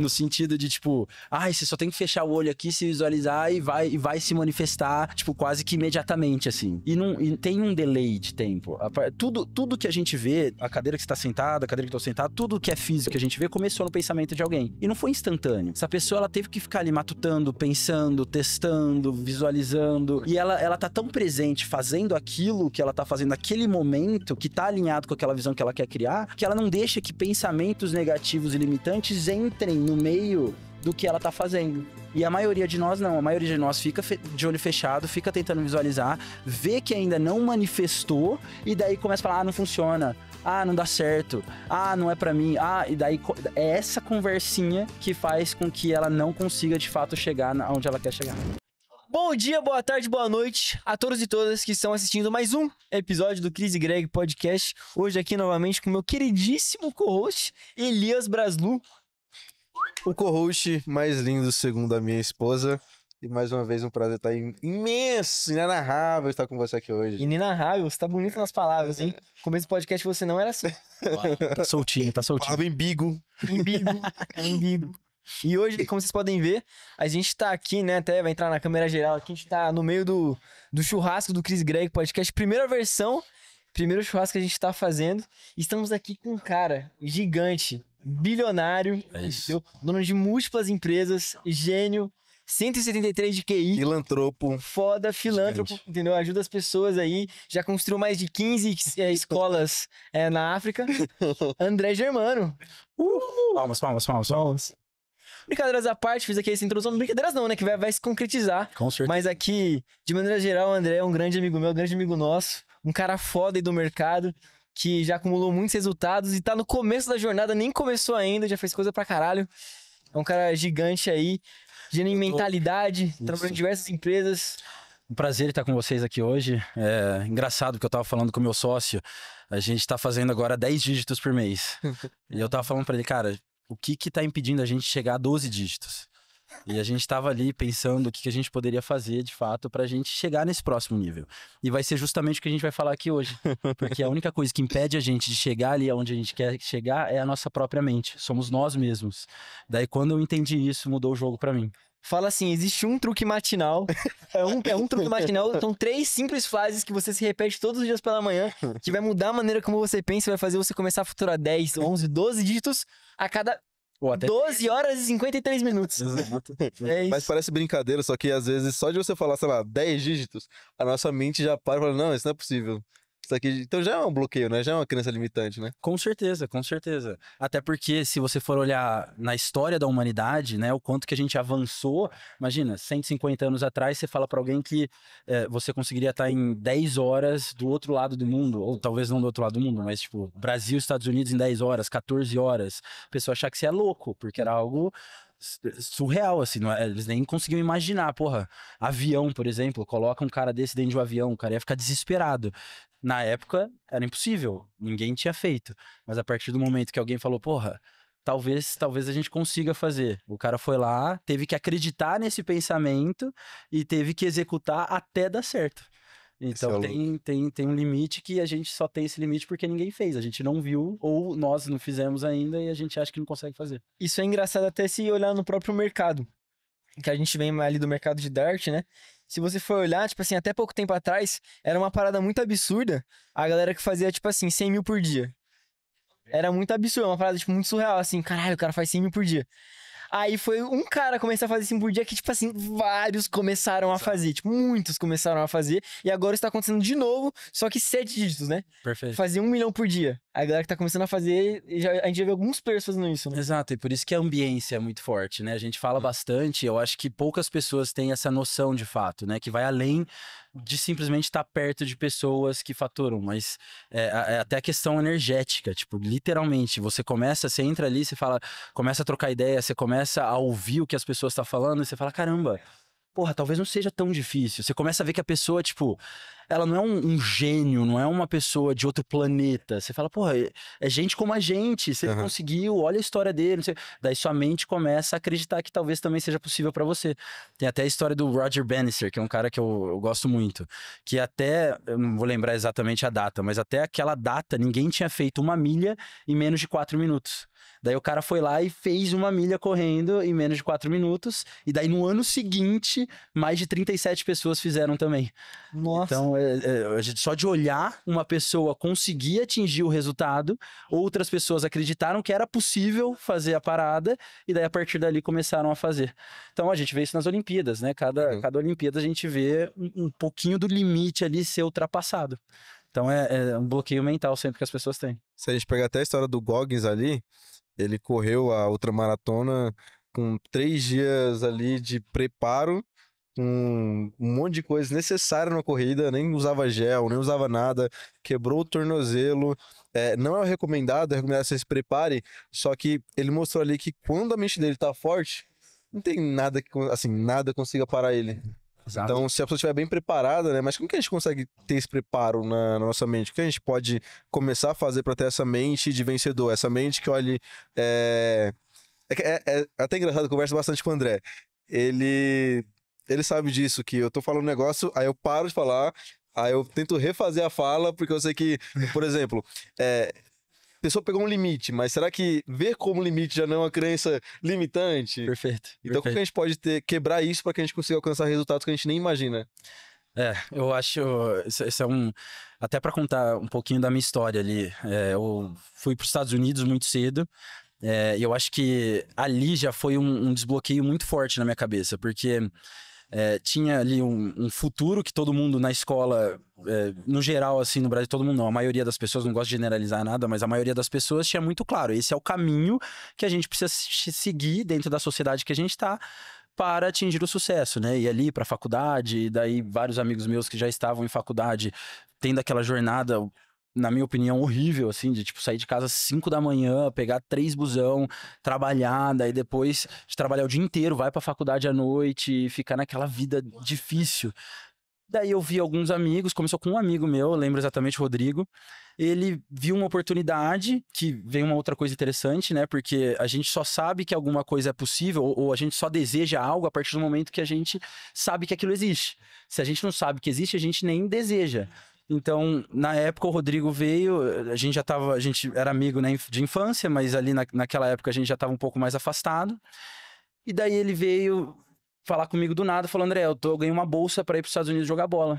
No sentido de, tipo, ai, ah, você só tem que fechar o olho aqui, se visualizar e vai, e vai se manifestar, tipo, quase que imediatamente, assim. E, não, e tem um delay de tempo. Tudo, tudo que a gente vê, a cadeira que está sentada, a cadeira que estou sentado, tudo que é físico que a gente vê começou no pensamento de alguém. E não foi instantâneo. Essa pessoa, ela teve que ficar ali matutando, pensando, testando, visualizando. E ela, ela tá tão presente fazendo aquilo que ela tá fazendo naquele momento, que tá alinhado com aquela visão que ela quer criar, que ela não deixa que pensamentos negativos e limitantes entrem no meio do que ela tá fazendo. E a maioria de nós não, a maioria de nós fica de olho fechado, fica tentando visualizar, vê que ainda não manifestou e daí começa a falar: "Ah, não funciona. Ah, não dá certo. Ah, não é para mim. Ah", e daí é essa conversinha que faz com que ela não consiga de fato chegar onde ela quer chegar. Bom dia, boa tarde, boa noite a todos e todas que estão assistindo mais um episódio do Cris e Greg Podcast. Hoje aqui novamente com meu queridíssimo co-host, Elias Braslu o co-host mais lindo, segundo a minha esposa. E mais uma vez um prazer estar imenso, inenarrável estar com você aqui hoje. Inenarrável, você tá bonito nas palavras, hein? É. No começo do podcast você não era assim. Uau, tá soltinho, tá soltinho. Palavra embigo. Embigo, embigo. É e hoje, como vocês podem ver, a gente tá aqui, né? Até vai entrar na câmera geral aqui, a gente tá no meio do, do churrasco do Chris Greg Podcast, primeira versão, primeiro churrasco que a gente tá fazendo. Estamos aqui com um cara gigante, bilionário, é dono de múltiplas empresas, gênio, 173 de QI. Filantropo. Foda, filantropo, Gente. entendeu? Ajuda as pessoas aí. Já construiu mais de 15 é, escolas é, na África. André Germano. Uh! Palmas, palmas, palmas, palmas. Brincadeiras à parte, fiz aqui essa introdução. Brincadeiras não, né? Que vai, vai se concretizar. Com certeza. Mas aqui, de maneira geral, o André é um grande amigo meu, um grande amigo nosso. Um cara foda aí do mercado que já acumulou muitos resultados e tá no começo da jornada, nem começou ainda, já fez coisa pra caralho. É um cara gigante aí, gênio em mentalidade, Isso. trabalhando em diversas empresas. Um prazer estar com vocês aqui hoje. É engraçado que eu tava falando com o meu sócio. A gente tá fazendo agora 10 dígitos por mês. e eu tava falando para ele, cara, o que que tá impedindo a gente chegar a 12 dígitos? E a gente estava ali pensando o que, que a gente poderia fazer de fato para a gente chegar nesse próximo nível. E vai ser justamente o que a gente vai falar aqui hoje. Porque a única coisa que impede a gente de chegar ali onde a gente quer chegar é a nossa própria mente. Somos nós mesmos. Daí, quando eu entendi isso, mudou o jogo para mim fala assim: existe um truque matinal. É um, é um truque matinal. São três simples frases que você se repete todos os dias pela manhã, que vai mudar a maneira como você pensa, vai fazer você começar a faturar 10, 11, 12 dígitos a cada ou até... 12 horas e 53 minutos. Exato. é isso. Mas parece brincadeira, só que às vezes só de você falar, sei lá, 10 dígitos, a nossa mente já para e fala, não, isso não é possível então já é um bloqueio, né? Já é uma crença limitante, né? Com certeza, com certeza. Até porque se você for olhar na história da humanidade, né, o quanto que a gente avançou, imagina, 150 anos atrás você fala para alguém que é, você conseguiria estar em 10 horas do outro lado do mundo, ou talvez não do outro lado do mundo, mas tipo, Brasil, Estados Unidos em 10 horas, 14 horas. A pessoa achar que você é louco, porque era algo surreal, assim, não é? eles nem conseguiam imaginar, porra, avião, por exemplo, coloca um cara desse dentro de um avião, o cara ia ficar desesperado na época era impossível, ninguém tinha feito. Mas a partir do momento que alguém falou, porra, talvez, talvez a gente consiga fazer. O cara foi lá, teve que acreditar nesse pensamento e teve que executar até dar certo. Então é tem, tem, tem um limite que a gente só tem esse limite porque ninguém fez. A gente não viu, ou nós não fizemos ainda e a gente acha que não consegue fazer. Isso é engraçado até se olhar no próprio mercado. Que a gente vem ali do mercado de Dart, né? se você for olhar, tipo assim, até pouco tempo atrás, era uma parada muito absurda a galera que fazia, tipo assim, 100 mil por dia. Era muito absurdo, uma parada, tipo, muito surreal, assim, caralho, o cara faz 100 mil por dia. Aí foi um cara começar a fazer 100 por dia que, tipo assim, vários começaram a fazer, tipo, muitos começaram a fazer, e agora está acontecendo de novo, só que sete dígitos, né? Perfeito. Fazer um milhão por dia a galera que tá começando a fazer, já, a gente já vê alguns players fazendo isso, né? Exato, e por isso que a ambiência é muito forte, né? A gente fala hum. bastante, eu acho que poucas pessoas têm essa noção de fato, né? Que vai além de simplesmente estar tá perto de pessoas que faturam, mas é, é até a questão energética, tipo, literalmente, você começa, você entra ali, você fala, começa a trocar ideia, você começa a ouvir o que as pessoas estão tá falando, e você fala, caramba, porra, talvez não seja tão difícil. Você começa a ver que a pessoa, tipo, ela não é um, um gênio, não é uma pessoa de outro planeta. Você fala, porra, é, é gente como a gente, Você uhum. conseguiu, olha a história dele. Daí sua mente começa a acreditar que talvez também seja possível para você. Tem até a história do Roger Bannister, que é um cara que eu, eu gosto muito, que até, eu não vou lembrar exatamente a data, mas até aquela data ninguém tinha feito uma milha em menos de quatro minutos. Daí o cara foi lá e fez uma milha correndo em menos de quatro minutos. E daí no ano seguinte, mais de 37 pessoas fizeram também. Nossa. Então, é, é, só de olhar uma pessoa conseguir atingir o resultado, outras pessoas acreditaram que era possível fazer a parada. E daí a partir dali começaram a fazer. Então a gente vê isso nas Olimpíadas, né? Cada, uhum. cada Olimpíada a gente vê um, um pouquinho do limite ali ser ultrapassado. Então é, é, um bloqueio mental sempre que as pessoas têm. Se a gente pegar até a história do Goggins ali, ele correu a ultramaratona com três dias ali de preparo, um, um monte de coisa necessária na corrida, nem usava gel, nem usava nada, quebrou o tornozelo. É, não é recomendado, é recomendado que você se prepare, só que ele mostrou ali que quando a mente dele tá forte, não tem nada que, assim, nada consiga parar ele. Exato. Então, se a pessoa estiver bem preparada, né? Mas como que a gente consegue ter esse preparo na, na nossa mente? O que a gente pode começar a fazer para ter essa mente de vencedor? Essa mente que, olha, eh, é... É, é, é até engraçado, eu converso bastante com o André. Ele, ele sabe disso, que eu tô falando um negócio, aí eu paro de falar, aí eu tento refazer a fala, porque eu sei que, por exemplo, é, pessoa pegou um limite, mas será que ver como limite já não é uma crença limitante? Perfeito. Então, perfeito. como que a gente pode ter, quebrar isso para que a gente consiga alcançar resultados que a gente nem imagina? É, eu acho. Isso é um. Até para contar um pouquinho da minha história ali. É, eu fui para os Estados Unidos muito cedo. É, eu acho que ali já foi um, um desbloqueio muito forte na minha cabeça, porque é, tinha ali um, um, futuro que todo mundo na escola, é, no geral, assim, no Brasil, todo mundo não, a maioria das pessoas, não gosto de generalizar nada, mas a maioria das pessoas tinha muito claro: esse é o caminho que a gente precisa seguir dentro da sociedade que a gente está para atingir o sucesso, né? E ali para a faculdade, e daí vários amigos meus que já estavam em faculdade tendo aquela jornada na minha opinião, horrível, assim, de tipo sair de casa às 5 da manhã, pegar três busão, trabalhar, daí depois de trabalhar o dia inteiro, vai pra faculdade à noite, ficar naquela vida difícil. Daí eu vi alguns amigos, começou com um amigo meu, lembro exatamente o Rodrigo. Ele viu uma oportunidade, que vem uma outra coisa interessante, né? Porque a gente só sabe que alguma coisa é possível, ou a gente só deseja algo a partir do momento que a gente sabe que aquilo existe. Se a gente não sabe que existe, a gente nem deseja. Então, na época, o Rodrigo veio, eh, a gente já tava, a gente era amigo né, de infância, mas ali na, naquela época a gente já tava um pouco mais afastado. E daí ele veio falar comigo do nada, falou: André, eu, tô, eu ganhei uma bolsa para ir para os Estados Unidos jogar bola.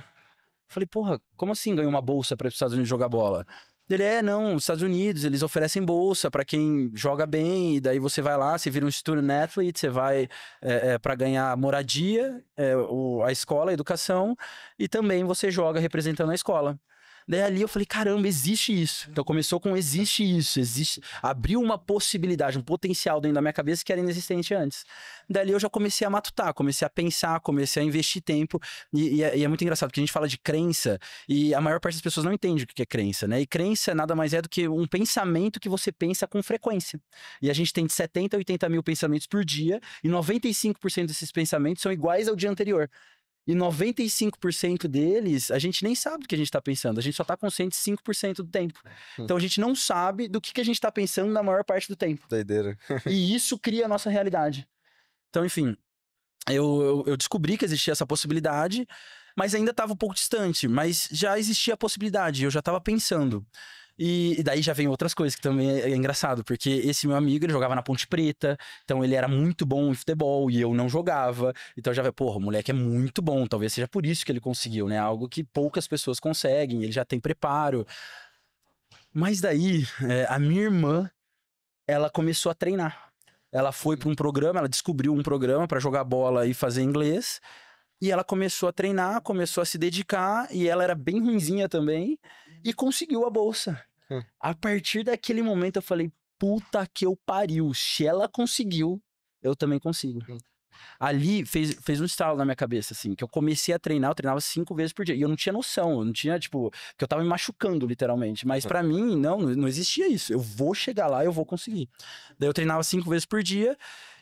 Eu falei, porra, como assim ganhou uma bolsa para ir para os Estados Unidos jogar bola? Ele é, não, os Estados Unidos, eles oferecem bolsa para quem joga bem, e daí você vai lá, você vira um student athlete, você vai é, é, para ganhar moradia, é, o, a escola, a educação, e também você joga representando a escola. Daí ali eu falei, caramba, existe isso. Então começou com existe isso, existe. Abriu uma possibilidade, um potencial dentro da minha cabeça que era inexistente antes. daí eu já comecei a matutar, comecei a pensar, comecei a investir tempo. E, e, é, e é, muito engraçado, porque a gente fala de crença e a maior parte das pessoas não entende o que é crença, né? E crença nada mais é do que um pensamento que você pensa com frequência. E a gente tem de 70 a 80 mil pensamentos por dia, e 95% desses pensamentos são iguais ao dia anterior. E 95% deles, a gente nem sabe do que a gente está pensando. A gente só está consciente 5% do tempo. Hum. Então a gente não sabe do que, que a gente está pensando na maior parte do tempo. Doideira. e isso cria a nossa realidade. Então, enfim, eu, eu, eu descobri que existia essa possibilidade, mas ainda estava um pouco distante. Mas já existia a possibilidade, eu já estava pensando. E, e, daí já vem outras coisas que também é, é engraçado, porque esse meu amigo, ele jogava na Ponte Preta, então ele era muito bom em futebol e eu não jogava. Então já vê porra, o moleque é muito bom, talvez seja por isso que ele conseguiu, né? Algo que poucas pessoas conseguem, ele já tem preparo. Mas daí, é, a minha irmã, ela começou a treinar. Ela foi para um programa, ela descobriu um programa para jogar bola e fazer inglês. E ela começou a treinar, começou a se dedicar, e ela era bem ruimzinha também, e uhum. conseguiu a bolsa. Hum. A partir daquele momento eu falei, puta que eu pariu, se ela conseguiu, eu também consigo. Hum. Ali fez, fez um estalo na minha cabeça, assim, que eu comecei a treinar, eu treinava cinco vezes por dia. E eu não tinha noção, eu não tinha, tipo, que eu tava me machucando, literalmente. Mas hum. para mim, não, não existia isso. Eu vou chegar lá, eu vou conseguir. Daí eu treinava cinco vezes por dia.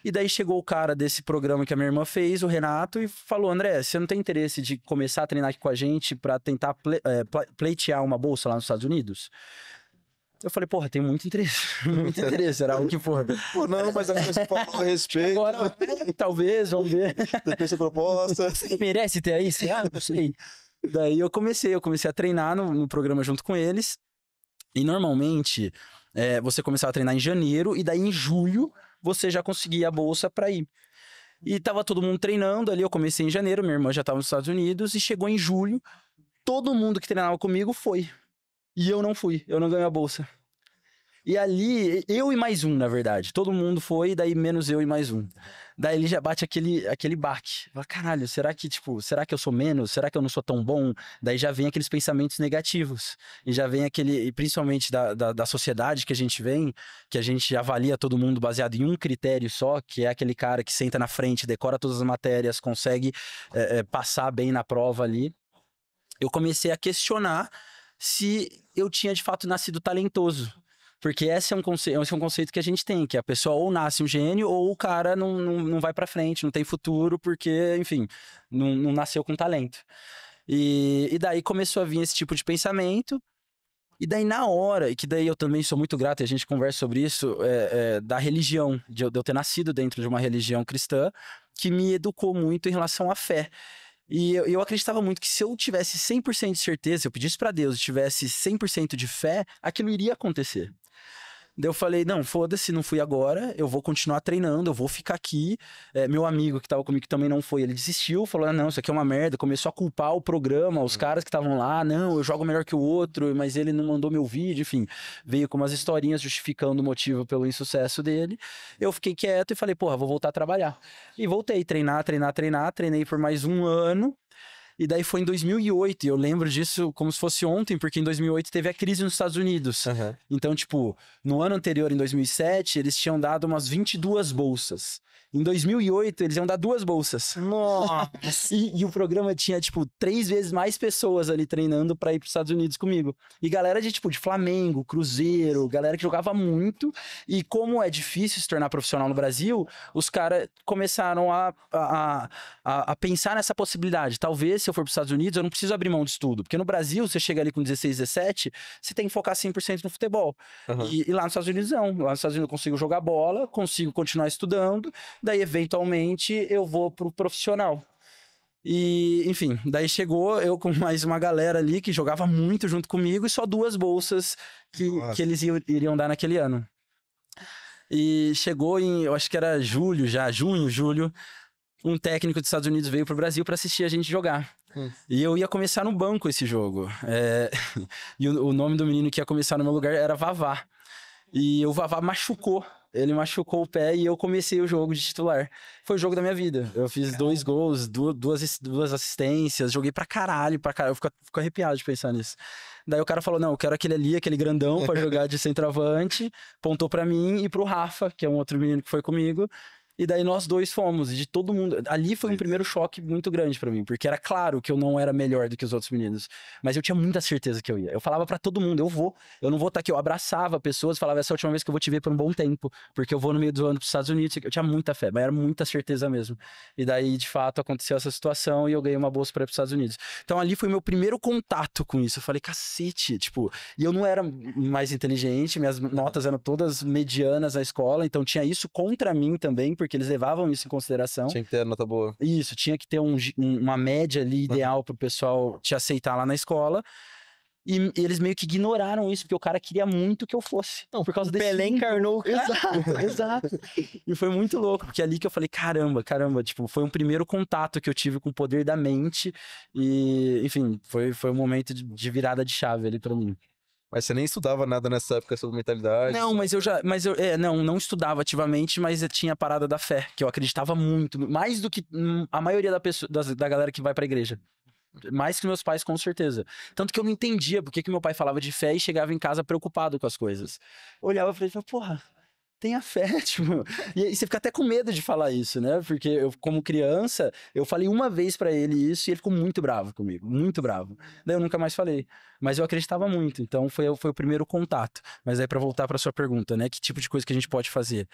E daí chegou o cara desse programa que a minha irmã fez, o Renato, e falou: André, você não tem interesse de começar a treinar aqui com a gente para tentar ple é, pleitear uma bolsa lá nos Estados Unidos? Eu falei, porra, tem muito interesse. Muito interesse, era o que porra. Pô, não, mas a pessoa falou a respeito. Agora, é, talvez, vamos ver. Depende da proposta. Você merece ter aí, sei lá, não sei. Daí eu comecei, eu comecei a treinar no, no programa junto com eles. E normalmente é, você começava a treinar em janeiro, e daí em julho você já conseguia a bolsa para ir. E tava todo mundo treinando ali, eu comecei em janeiro, minha irmã já tava nos Estados Unidos, e chegou em julho, todo mundo que treinava comigo foi. E eu não fui, eu não ganhei a bolsa. E ali, eu e mais um, na verdade. Todo mundo foi, daí menos eu e mais um. Daí ele já bate aquele, aquele baque. Fala, caralho, será que, tipo, será que eu sou menos? Será que eu não sou tão bom? Daí já vem aqueles pensamentos negativos. E já vem aquele, principalmente da, da, da sociedade que a gente vem, que a gente avalia todo mundo baseado em um critério só, que é aquele cara que senta na frente, decora todas as matérias, consegue é, é, passar bem na prova ali. Eu comecei a questionar se eu tinha de fato nascido talentoso porque esse é, um conceito, esse é um conceito que a gente tem, que a pessoa ou nasce um gênio ou o cara não, não, não vai para frente, não tem futuro, porque, enfim, não, não nasceu com talento. E, e daí começou a vir esse tipo de pensamento, e daí, na hora, e que daí eu também sou muito grato, e a gente conversa sobre isso, é, é, da religião, de eu, de eu ter nascido dentro de uma religião cristã, que me educou muito em relação à fé. E eu, eu acreditava muito que se eu tivesse 100% de certeza, se eu pedisse para Deus, eu tivesse 100% de fé, aquilo iria acontecer. Daí eu falei, não, foda-se, não fui agora, eu vou continuar treinando, eu vou ficar aqui. É, meu amigo que tava comigo que também não foi, ele desistiu, falou, ah, não, isso aqui é uma merda. Começou a culpar o programa, os hum. caras que estavam lá, não, eu jogo melhor que o outro, mas ele não mandou meu vídeo, enfim. Veio com umas historinhas justificando o motivo pelo insucesso dele. Eu fiquei quieto e falei, porra, vou voltar a trabalhar. E voltei, treinar, treinar, treinar, treinei por mais um ano. E daí foi em 2008, e eu lembro disso como se fosse ontem, porque em 2008 teve a crise nos Estados Unidos. Uhum. Então, tipo, no ano anterior, em 2007, eles tinham dado umas 22 bolsas. Em 2008, eles iam dar duas bolsas. Nossa! e, e, o programa tinha, tipo, três vezes mais pessoas ali treinando para ir pros Estados Unidos comigo. E galera de, tipo, de Flamengo, Cruzeiro, galera que jogava muito. E como é difícil se tornar profissional no Brasil, os caras começaram a, a, a, a, pensar nessa possibilidade. Talvez, se eu for pros Estados Unidos, eu não preciso abrir mão de estudo. Porque no Brasil, você chega ali com 16, 17, você tem que focar 100% no futebol. Uhum. E, e lá nos Estados Unidos, não. Lá nos Estados Unidos, eu consigo jogar bola, consigo continuar estudando Daí, eventualmente, eu vou pro profissional. E, enfim, daí chegou eu com mais uma galera ali que jogava muito junto comigo e só duas bolsas que, que eles iriam dar naquele ano. E chegou em, eu acho que era julho já, junho, julho, um técnico dos Estados Unidos veio pro Brasil para assistir a gente jogar. Hum. E eu ia começar no banco esse jogo. É... e o nome do menino que ia começar no meu lugar era Vavá. E o Vavá machucou ele machucou o pé e eu comecei o jogo de titular. Foi o jogo da minha vida. Eu fiz caralho. dois gols, duas, duas assistências, joguei pra caralho, pra caralho. Eu fico, fico arrepiado de pensar nisso. Daí o cara falou: não, eu quero aquele ali, aquele grandão, para jogar de centroavante. Pontou para mim e pro Rafa, que é um outro menino que foi comigo. E daí nós dois fomos, e de todo mundo. Ali foi um primeiro choque muito grande para mim, porque era claro que eu não era melhor do que os outros meninos, mas eu tinha muita certeza que eu ia. Eu falava para todo mundo: eu vou, eu não vou estar tá aqui. Eu abraçava pessoas, falava: essa é a última vez que eu vou te ver por um bom tempo, porque eu vou no meio do ano pros Estados Unidos. Eu tinha muita fé, mas era muita certeza mesmo. E daí, de fato, aconteceu essa situação e eu ganhei uma bolsa para ir pros Estados Unidos. Então ali foi meu primeiro contato com isso. Eu falei: cacete, tipo, e eu não era mais inteligente, minhas notas eram todas medianas na escola, então tinha isso contra mim também, porque porque eles levavam isso em consideração. Tinha que ter nota boa. Isso, tinha que ter um, uma média ali uhum. ideal para o pessoal te aceitar lá na escola. E, e eles meio que ignoraram isso, porque o cara queria muito que eu fosse. Não, por causa desse. Pelé encarnou o cara. Exato, exato. E foi muito louco, porque é ali que eu falei: caramba, caramba, tipo, foi um primeiro contato que eu tive com o poder da mente. E, enfim, foi, foi um momento de, de virada de chave ali para mim. Mas você nem estudava nada nessa época sobre mentalidade? Não, mas eu já. Mas eu. É, não, não estudava ativamente, mas eu tinha a parada da fé, que eu acreditava muito. Mais do que hum, a maioria da, pessoa, da, da galera que vai pra igreja. Mais que meus pais, com certeza. Tanto que eu não entendia porque que meu pai falava de fé e chegava em casa preocupado com as coisas. Olhava pra ele e falava, porra, tenha fé, tipo. E, você fica até com medo de falar isso, né? Porque eu, como criança, eu falei uma vez para ele isso e ele ficou muito bravo comigo, muito bravo. Daí eu nunca mais falei. Mas eu acreditava muito, então foi, foi o primeiro contato. Mas aí, para voltar para sua pergunta, né? Que tipo de coisa que a gente pode fazer?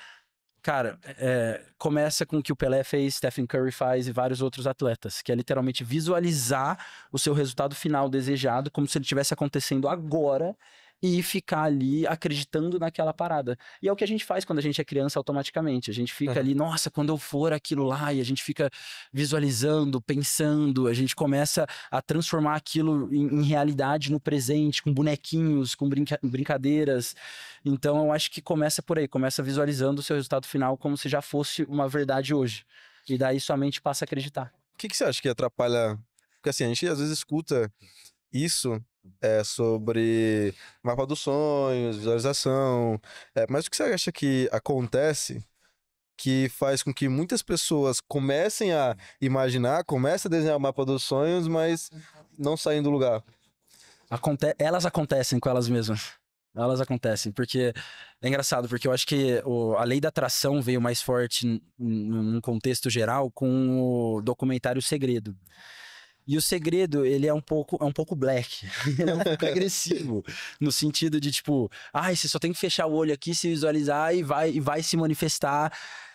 Cara, é, começa com o que o Pelé fez, Stephen Curry faz e vários outros atletas, que é literalmente visualizar o seu resultado final desejado como se ele estivesse acontecendo agora e ficar ali acreditando naquela parada. E é o que a gente faz quando a gente é criança automaticamente. A gente fica é. ali, nossa, quando eu for aquilo lá, e a gente fica visualizando, pensando, a gente começa a transformar aquilo em, em realidade no presente, com bonequinhos, com brinca brincadeiras. Então eu acho que começa por aí, começa visualizando o seu resultado final como se já fosse uma verdade hoje. E daí sua mente passa a acreditar. O que, que você acha que atrapalha? Porque assim, a gente às vezes escuta isso é, sobre mapa dos sonhos, visualização. É, mas o que você acha que acontece que faz com que muitas pessoas comecem a imaginar, comecem a desenhar o mapa dos sonhos, mas não saem do lugar? Aconte elas acontecem com elas mesmas. Elas acontecem, porque é engraçado, porque eu acho que o, a lei da atração veio mais forte num contexto geral com o documentário Segredo. E o segredo, ele é um pouco, é um pouco black. ele é um pouco agressivo. No sentido de, tipo, ai, ah, você só tem que fechar o olho aqui, se visualizar e vai, e vai se manifestar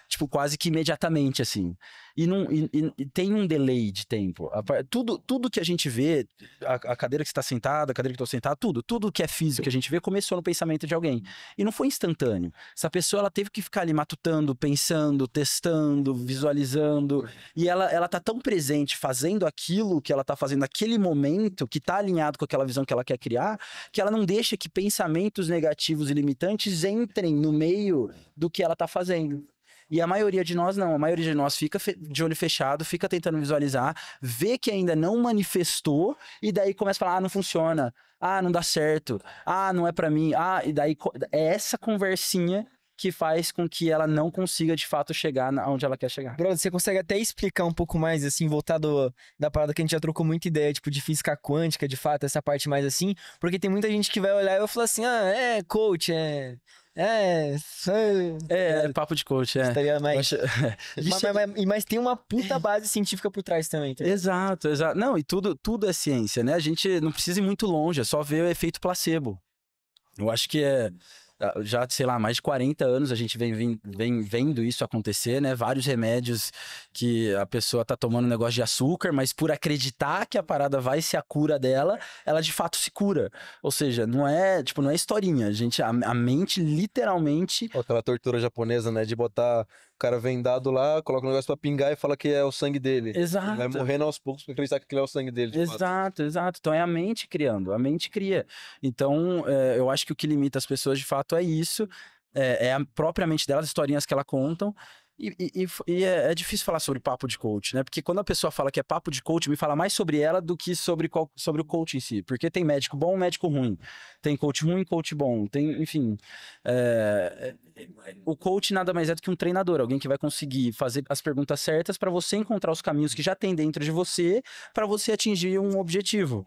tipo, quase que imediatamente, assim. E, não, e, e tem um delay de tempo. Tudo, tudo que a gente vê, a, a cadeira que está sentada, a cadeira que estou sentada tudo, tudo que é físico que a gente vê começou no pensamento de alguém. E não foi instantâneo. Essa pessoa, ela teve que ficar ali matutando, pensando, testando, visualizando. E ela, ela tá tão presente fazendo aquilo que ela tá fazendo naquele momento, que tá alinhado com aquela visão que ela quer criar, que ela não deixa que pensamentos negativos e limitantes entrem no meio do que ela tá fazendo. E a maioria de nós não. A maioria de nós fica de olho fechado, fica tentando visualizar, vê que ainda não manifestou e daí começa a falar: ah, não funciona, ah, não dá certo, ah, não é para mim, ah, e daí é essa conversinha que faz com que ela não consiga de fato chegar onde ela quer chegar. Brother, você consegue até explicar um pouco mais, assim, voltado da parada que a gente já trocou muita ideia, tipo, de física quântica, de fato, essa parte mais assim, porque tem muita gente que vai olhar e vai falar assim, ah, é coach, é é, é, é, é, papo de coach, é. Gostaria mais. acho... mas, mas, mas, tem uma puta base científica por trás também. Tá exato, exato. Não, e tudo, tudo é ciência, né? A gente não precisa ir muito longe, é só ver o efeito placebo. Eu acho que é ah, já, sei lá, mais de 40 anos a gente vem, vem, vem vendo isso acontecer, né? Vários remédios que a pessoa tá tomando um negócio de açúcar, mas por acreditar que a parada vai ser a cura dela, ela de fato se cura. Ou seja, não é, tipo, não é historinha. A gente, a, a mente literalmente. Aquela tortura japonesa, né? De botar o cara vendado lá, coloca um negócio pra pingar e fala que é o sangue dele. Exato. Ele vai morrendo aos poucos pra acreditar que aquilo é o sangue dele. De exato, fato. exato. Então é a mente criando, a mente cria. Então, é, eu acho que o que limita as pessoas de fato é isso. É, é a própria mente delas, as historinhas que elas contam. E, e, e é, é, difícil falar sobre papo de coach, né? Porque quando a pessoa fala que é papo de coach, me fala mais sobre ela do que sobre, qual, sobre o coach em si. Porque tem médico bom, médico ruim. Tem coach ruim, coach bom. Tem, enfim. É... é o coach nada mais é do que um treinador, alguém que vai conseguir fazer as perguntas certas para você encontrar os caminhos que já tem dentro de você para você atingir um objetivo.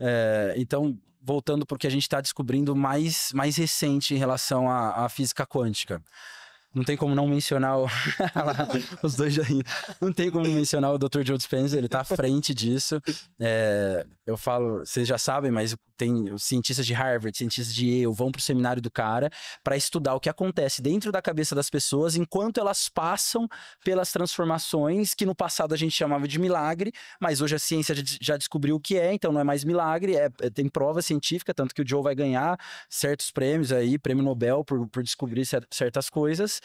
É... Então, voltando para o que a gente está descobrindo mais, mais recente em relação à, à física quântica. Não tem como não mencionar o... os dois já Não tem como mencionar o Dr. Joe Dispenza, ele tá à frente disso. É, eu falo, vocês já sabem, mas tem cientistas de Harvard, cientistas de Yale, vão pro seminário do cara para estudar o que acontece dentro da cabeça das pessoas enquanto elas passam pelas transformações que no passado a gente chamava de milagre, mas hoje a ciência já descobriu o que é, então não é mais milagre, é, é, tem prova científica, tanto que o Joe vai ganhar certos prêmios aí, prêmio Nobel por, por descobrir certas coisas.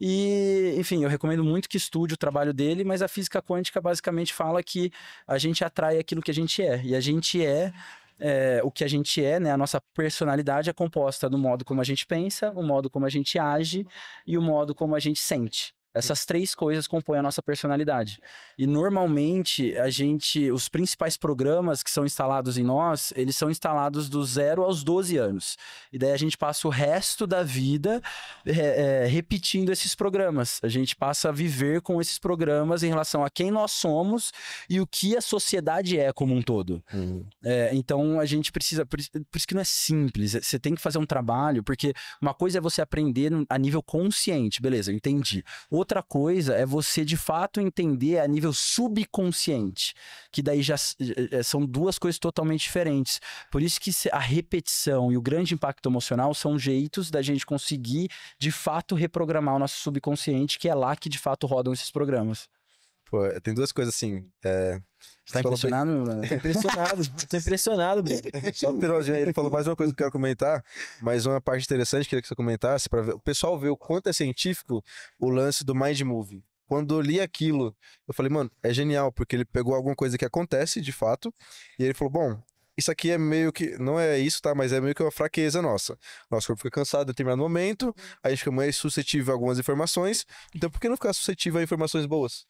E, enfim, eu recomendo muito que estude o trabalho dele, mas a física quântica basicamente fala que a gente atrai aquilo que a gente é. E a gente é é, o que a gente é, né? A nossa personalidade é composta do modo como a gente pensa, o modo como a gente age e o modo como a gente sente. Essas três coisas compõem a nossa personalidade. E normalmente a gente, os principais programas que são instalados em nós, eles são instalados do zero aos 12 anos. E daí a gente passa o resto da vida é, é, repetindo esses programas. A gente passa a viver com esses programas em relação a quem nós somos e o que a sociedade é como um todo. Uhum. É, então a gente precisa, por, por isso que não é simples. Você tem que fazer um trabalho, porque uma coisa é você aprender a nível consciente, beleza? Eu entendi Outra coisa é você de fato entender a nível subconsciente, que daí já eh, eh, são duas coisas totalmente diferentes. Por isso que a repetição e o grande impacto emocional são jeitos da gente conseguir de fato reprogramar o nosso subconsciente, que é lá que de fato rodam esses programas. Pô, tem duas coisas assim. É... Você tá impressionado, meu mano? impressionado. Tô impressionado, Brito. Só pelo ele falou mais uma coisa que eu quero comentar, mas uma parte interessante que eu queria que você comentasse assim, para o pessoal ver o quanto é científico o lance do mind Move. Quando eu li aquilo, eu falei, mano, é genial, porque ele pegou alguma coisa que acontece de fato, e ele falou, bom, isso aqui é meio que. Não é isso, tá? Mas é meio que uma fraqueza nossa. Nosso corpo fica cansado em determinado momento, a gente fica mais suscetível a algumas informações. Então, por que não ficar suscetível a informações boas?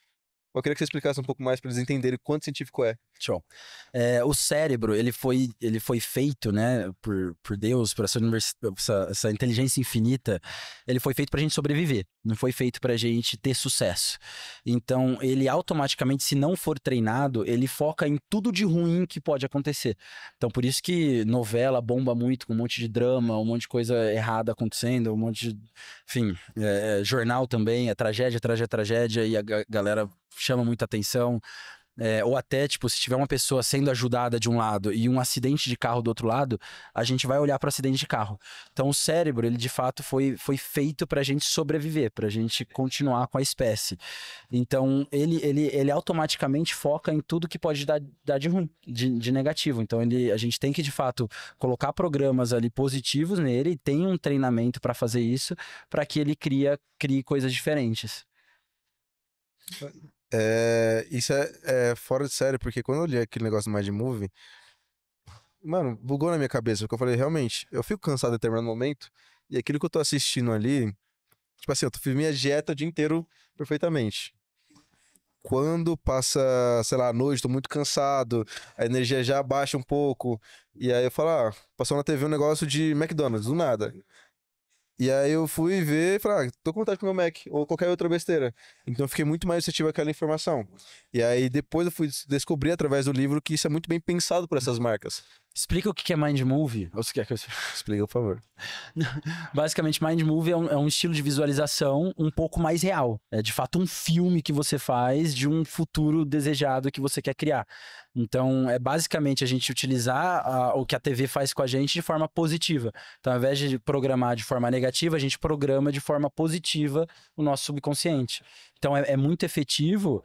Eu queria que você explicasse um pouco mais para eles entenderem quanto científico é. Show. É, o cérebro, ele foi, ele foi feito, né, por, por Deus, por essa, essa, essa inteligência infinita, ele foi feito para a gente sobreviver, não foi feito para a gente ter sucesso. Então, ele automaticamente, se não for treinado, ele foca em tudo de ruim que pode acontecer. Então, por isso que novela bomba muito, com um monte de drama, um monte de coisa errada acontecendo, um monte de. Enfim, é, é jornal também, é tragédia, tragédia, tragédia, e a galera chama muita atenção. É, ou até, tipo, se tiver uma pessoa sendo ajudada de um lado e um acidente de carro do outro lado, a gente vai olhar para o acidente de carro. Então, o cérebro, ele de fato foi, foi feito para a gente sobreviver, para a gente continuar com a espécie. Então, ele, ele, ele automaticamente foca em tudo que pode dar, dar de ruim, de, de negativo. Então, ele, a gente tem que, de fato, colocar programas ali positivos nele e tem um treinamento para fazer isso, para que ele cria, crie coisas diferentes. É, isso é, é, fora de série, porque quando eu li aquele negócio do Mad Movie, mano, bugou na minha cabeça, porque eu falei, realmente, eu fico cansado em determinado momento, e aquilo que eu tô assistindo ali, tipo assim, eu fiz minha dieta o dia inteiro perfeitamente. Quando passa, sei lá, a noite, tô muito cansado, a energia já baixa um pouco, e aí eu falo, ah, passou na TV um negócio de McDonald's, do nada. E aí eu fui ver e falei, ah, tô com vontade com meu Mac ou qualquer outra besteira. Então eu fiquei muito mais receptivo àquela informação. E aí depois eu fui descobrir através do livro que isso é muito bem pensado por essas marcas. Explica o que é Mind Move. Ou se quer que eu explique, por favor. Basicamente, Mind Move é um, é um, estilo de visualização um pouco mais real. É de fato um filme que você faz de um futuro desejado que você quer criar. Então, é basicamente a gente utilizar a, o que a TV faz com a gente de forma positiva. Então, ao invés de programar de forma negativa, a gente programa de forma positiva o nosso subconsciente. Então, é, é muito efetivo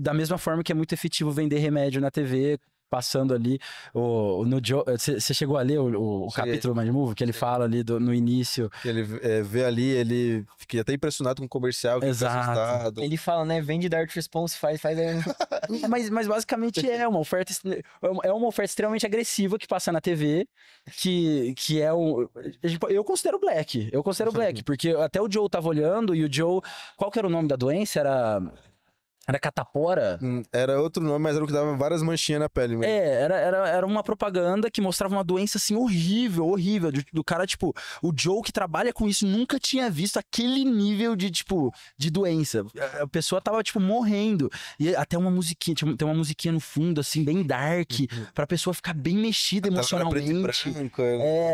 da mesma forma que é muito efetivo vender remédio na TV passando ali o, no você eh, chegou a ler o, o capítulo mais novo que ele fala ali do, no início que ele é, vê ali ele fica até impressionado com o comercial tá exato ele fala né vende Dart Response faz faz é. mas, mas basicamente é uma oferta é, é uma oferta extremamente agressiva que passa na TV que que é um é, tipo, eu considero black eu considero black porque até o Joe tava olhando e o Joe qual que era o nome da doença era era catapora? Hum, era outro nome, mas era o que dava várias manchinhas na pele mesmo. É, era, era, era uma propaganda que mostrava uma doença assim horrível, horrível. Do, do, cara, tipo, o Joe que trabalha com isso nunca tinha visto aquele nível de, tipo, de doença. A, pessoa tava, tipo, morrendo. E até uma musiquinha, tinha, tem uma musiquinha no fundo, assim, bem dark, uhum. pra pessoa ficar bem mexida emocionalmente. Branco, é.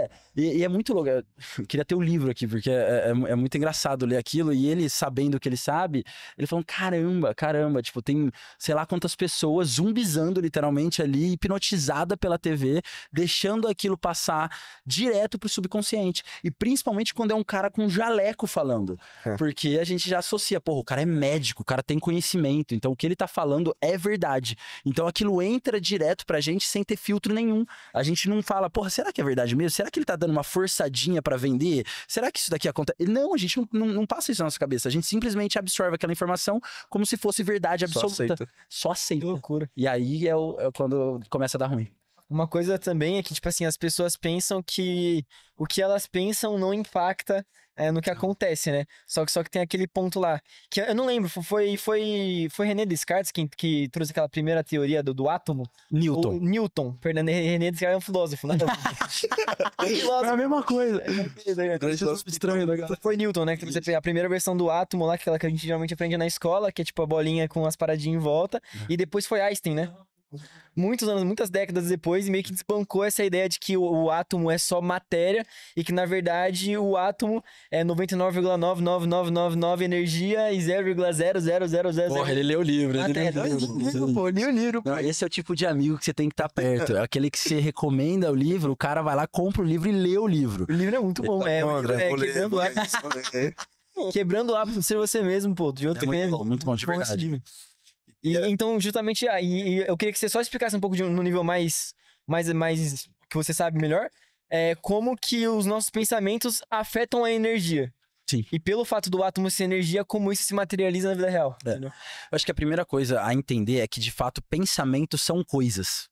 é e, e, é muito louco. Eu queria ter o um livro aqui, porque é, é, é, muito engraçado ler aquilo. E ele, sabendo o que ele sabe, ele falou: caramba, caramba, tipo, tem sei lá quantas pessoas zumbizando literalmente ali, hipnotizada pela TV, deixando aquilo passar direto pro subconsciente. E principalmente quando é um cara com um jaleco falando. É. Porque a gente já associa, porra, o cara é médico, o cara tem conhecimento, então o que ele tá falando é verdade. Então aquilo entra direto pra gente sem ter filtro nenhum. A gente não fala, porra, será que é verdade mesmo? Será que ele tá dando dando uma forçadinha para vender? Será que isso daqui acontece? Não, a gente não, não, não, passa isso na nossa cabeça. A gente simplesmente absorve aquela informação como se fosse verdade absoluta. Só aceita. Só aceita. Que loucura. E aí é, o, é quando começa a dar ruim. Uma coisa também é que, tipo assim, as pessoas pensam que o que elas pensam não impacta é, no que acontece, né? Só que, só que tem aquele ponto lá. Que eu não lembro, foi, foi, foi René Descartes que, que trouxe aquela primeira teoria do, do átomo? Newton. Newton. Fernando René Descartes é um filósofo, né? é, filósofo. é a mesma coisa. É, é né? Foi Newton, né? Que trouxe a primeira versão do átomo lá, é aquela que a gente geralmente aprende na escola, que é tipo a bolinha com as paradinhas em volta. E depois foi Einstein, né? muitos anos, muitas décadas depois, e meio que desbancou essa ideia de que o, o átomo é só matéria e que, na verdade, o átomo é 99,99999 energia e 0,00000. Porra, ele leu o livro, ele Até, leu o livro. pô, li o livro, esse é o tipo de amigo que você tem que estar tá perto. É aquele que você recomenda o livro, o cara vai lá, compra o livro e lê o livro. O livro é muito bom, é. é quebrando, o hábito de ser você mesmo, pô. De outro é muito bom, muito bom, de verdade. E, então, justamente, aí, ah, eu queria que você só explicasse um pouco de, no nível mais, mais, mais que você sabe melhor, é, como que os nossos pensamentos afetam a energia. Sim. E pelo fato do átomo ser energia, como isso se materializa na vida real. É. Eu acho que a primeira coisa a entender é que, de fato, pensamentos são coisas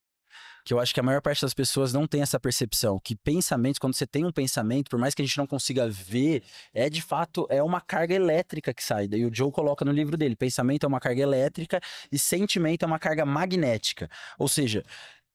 que eu acho que a maior parte das pessoas não tem essa percepção, que pensamentos, quando você tem um pensamento, por mais que a gente não consiga ver, é de fato, é uma carga elétrica que sai. E o Joe coloca no livro dele, pensamento é uma carga elétrica e sentimento é uma carga magnética. Ou seja,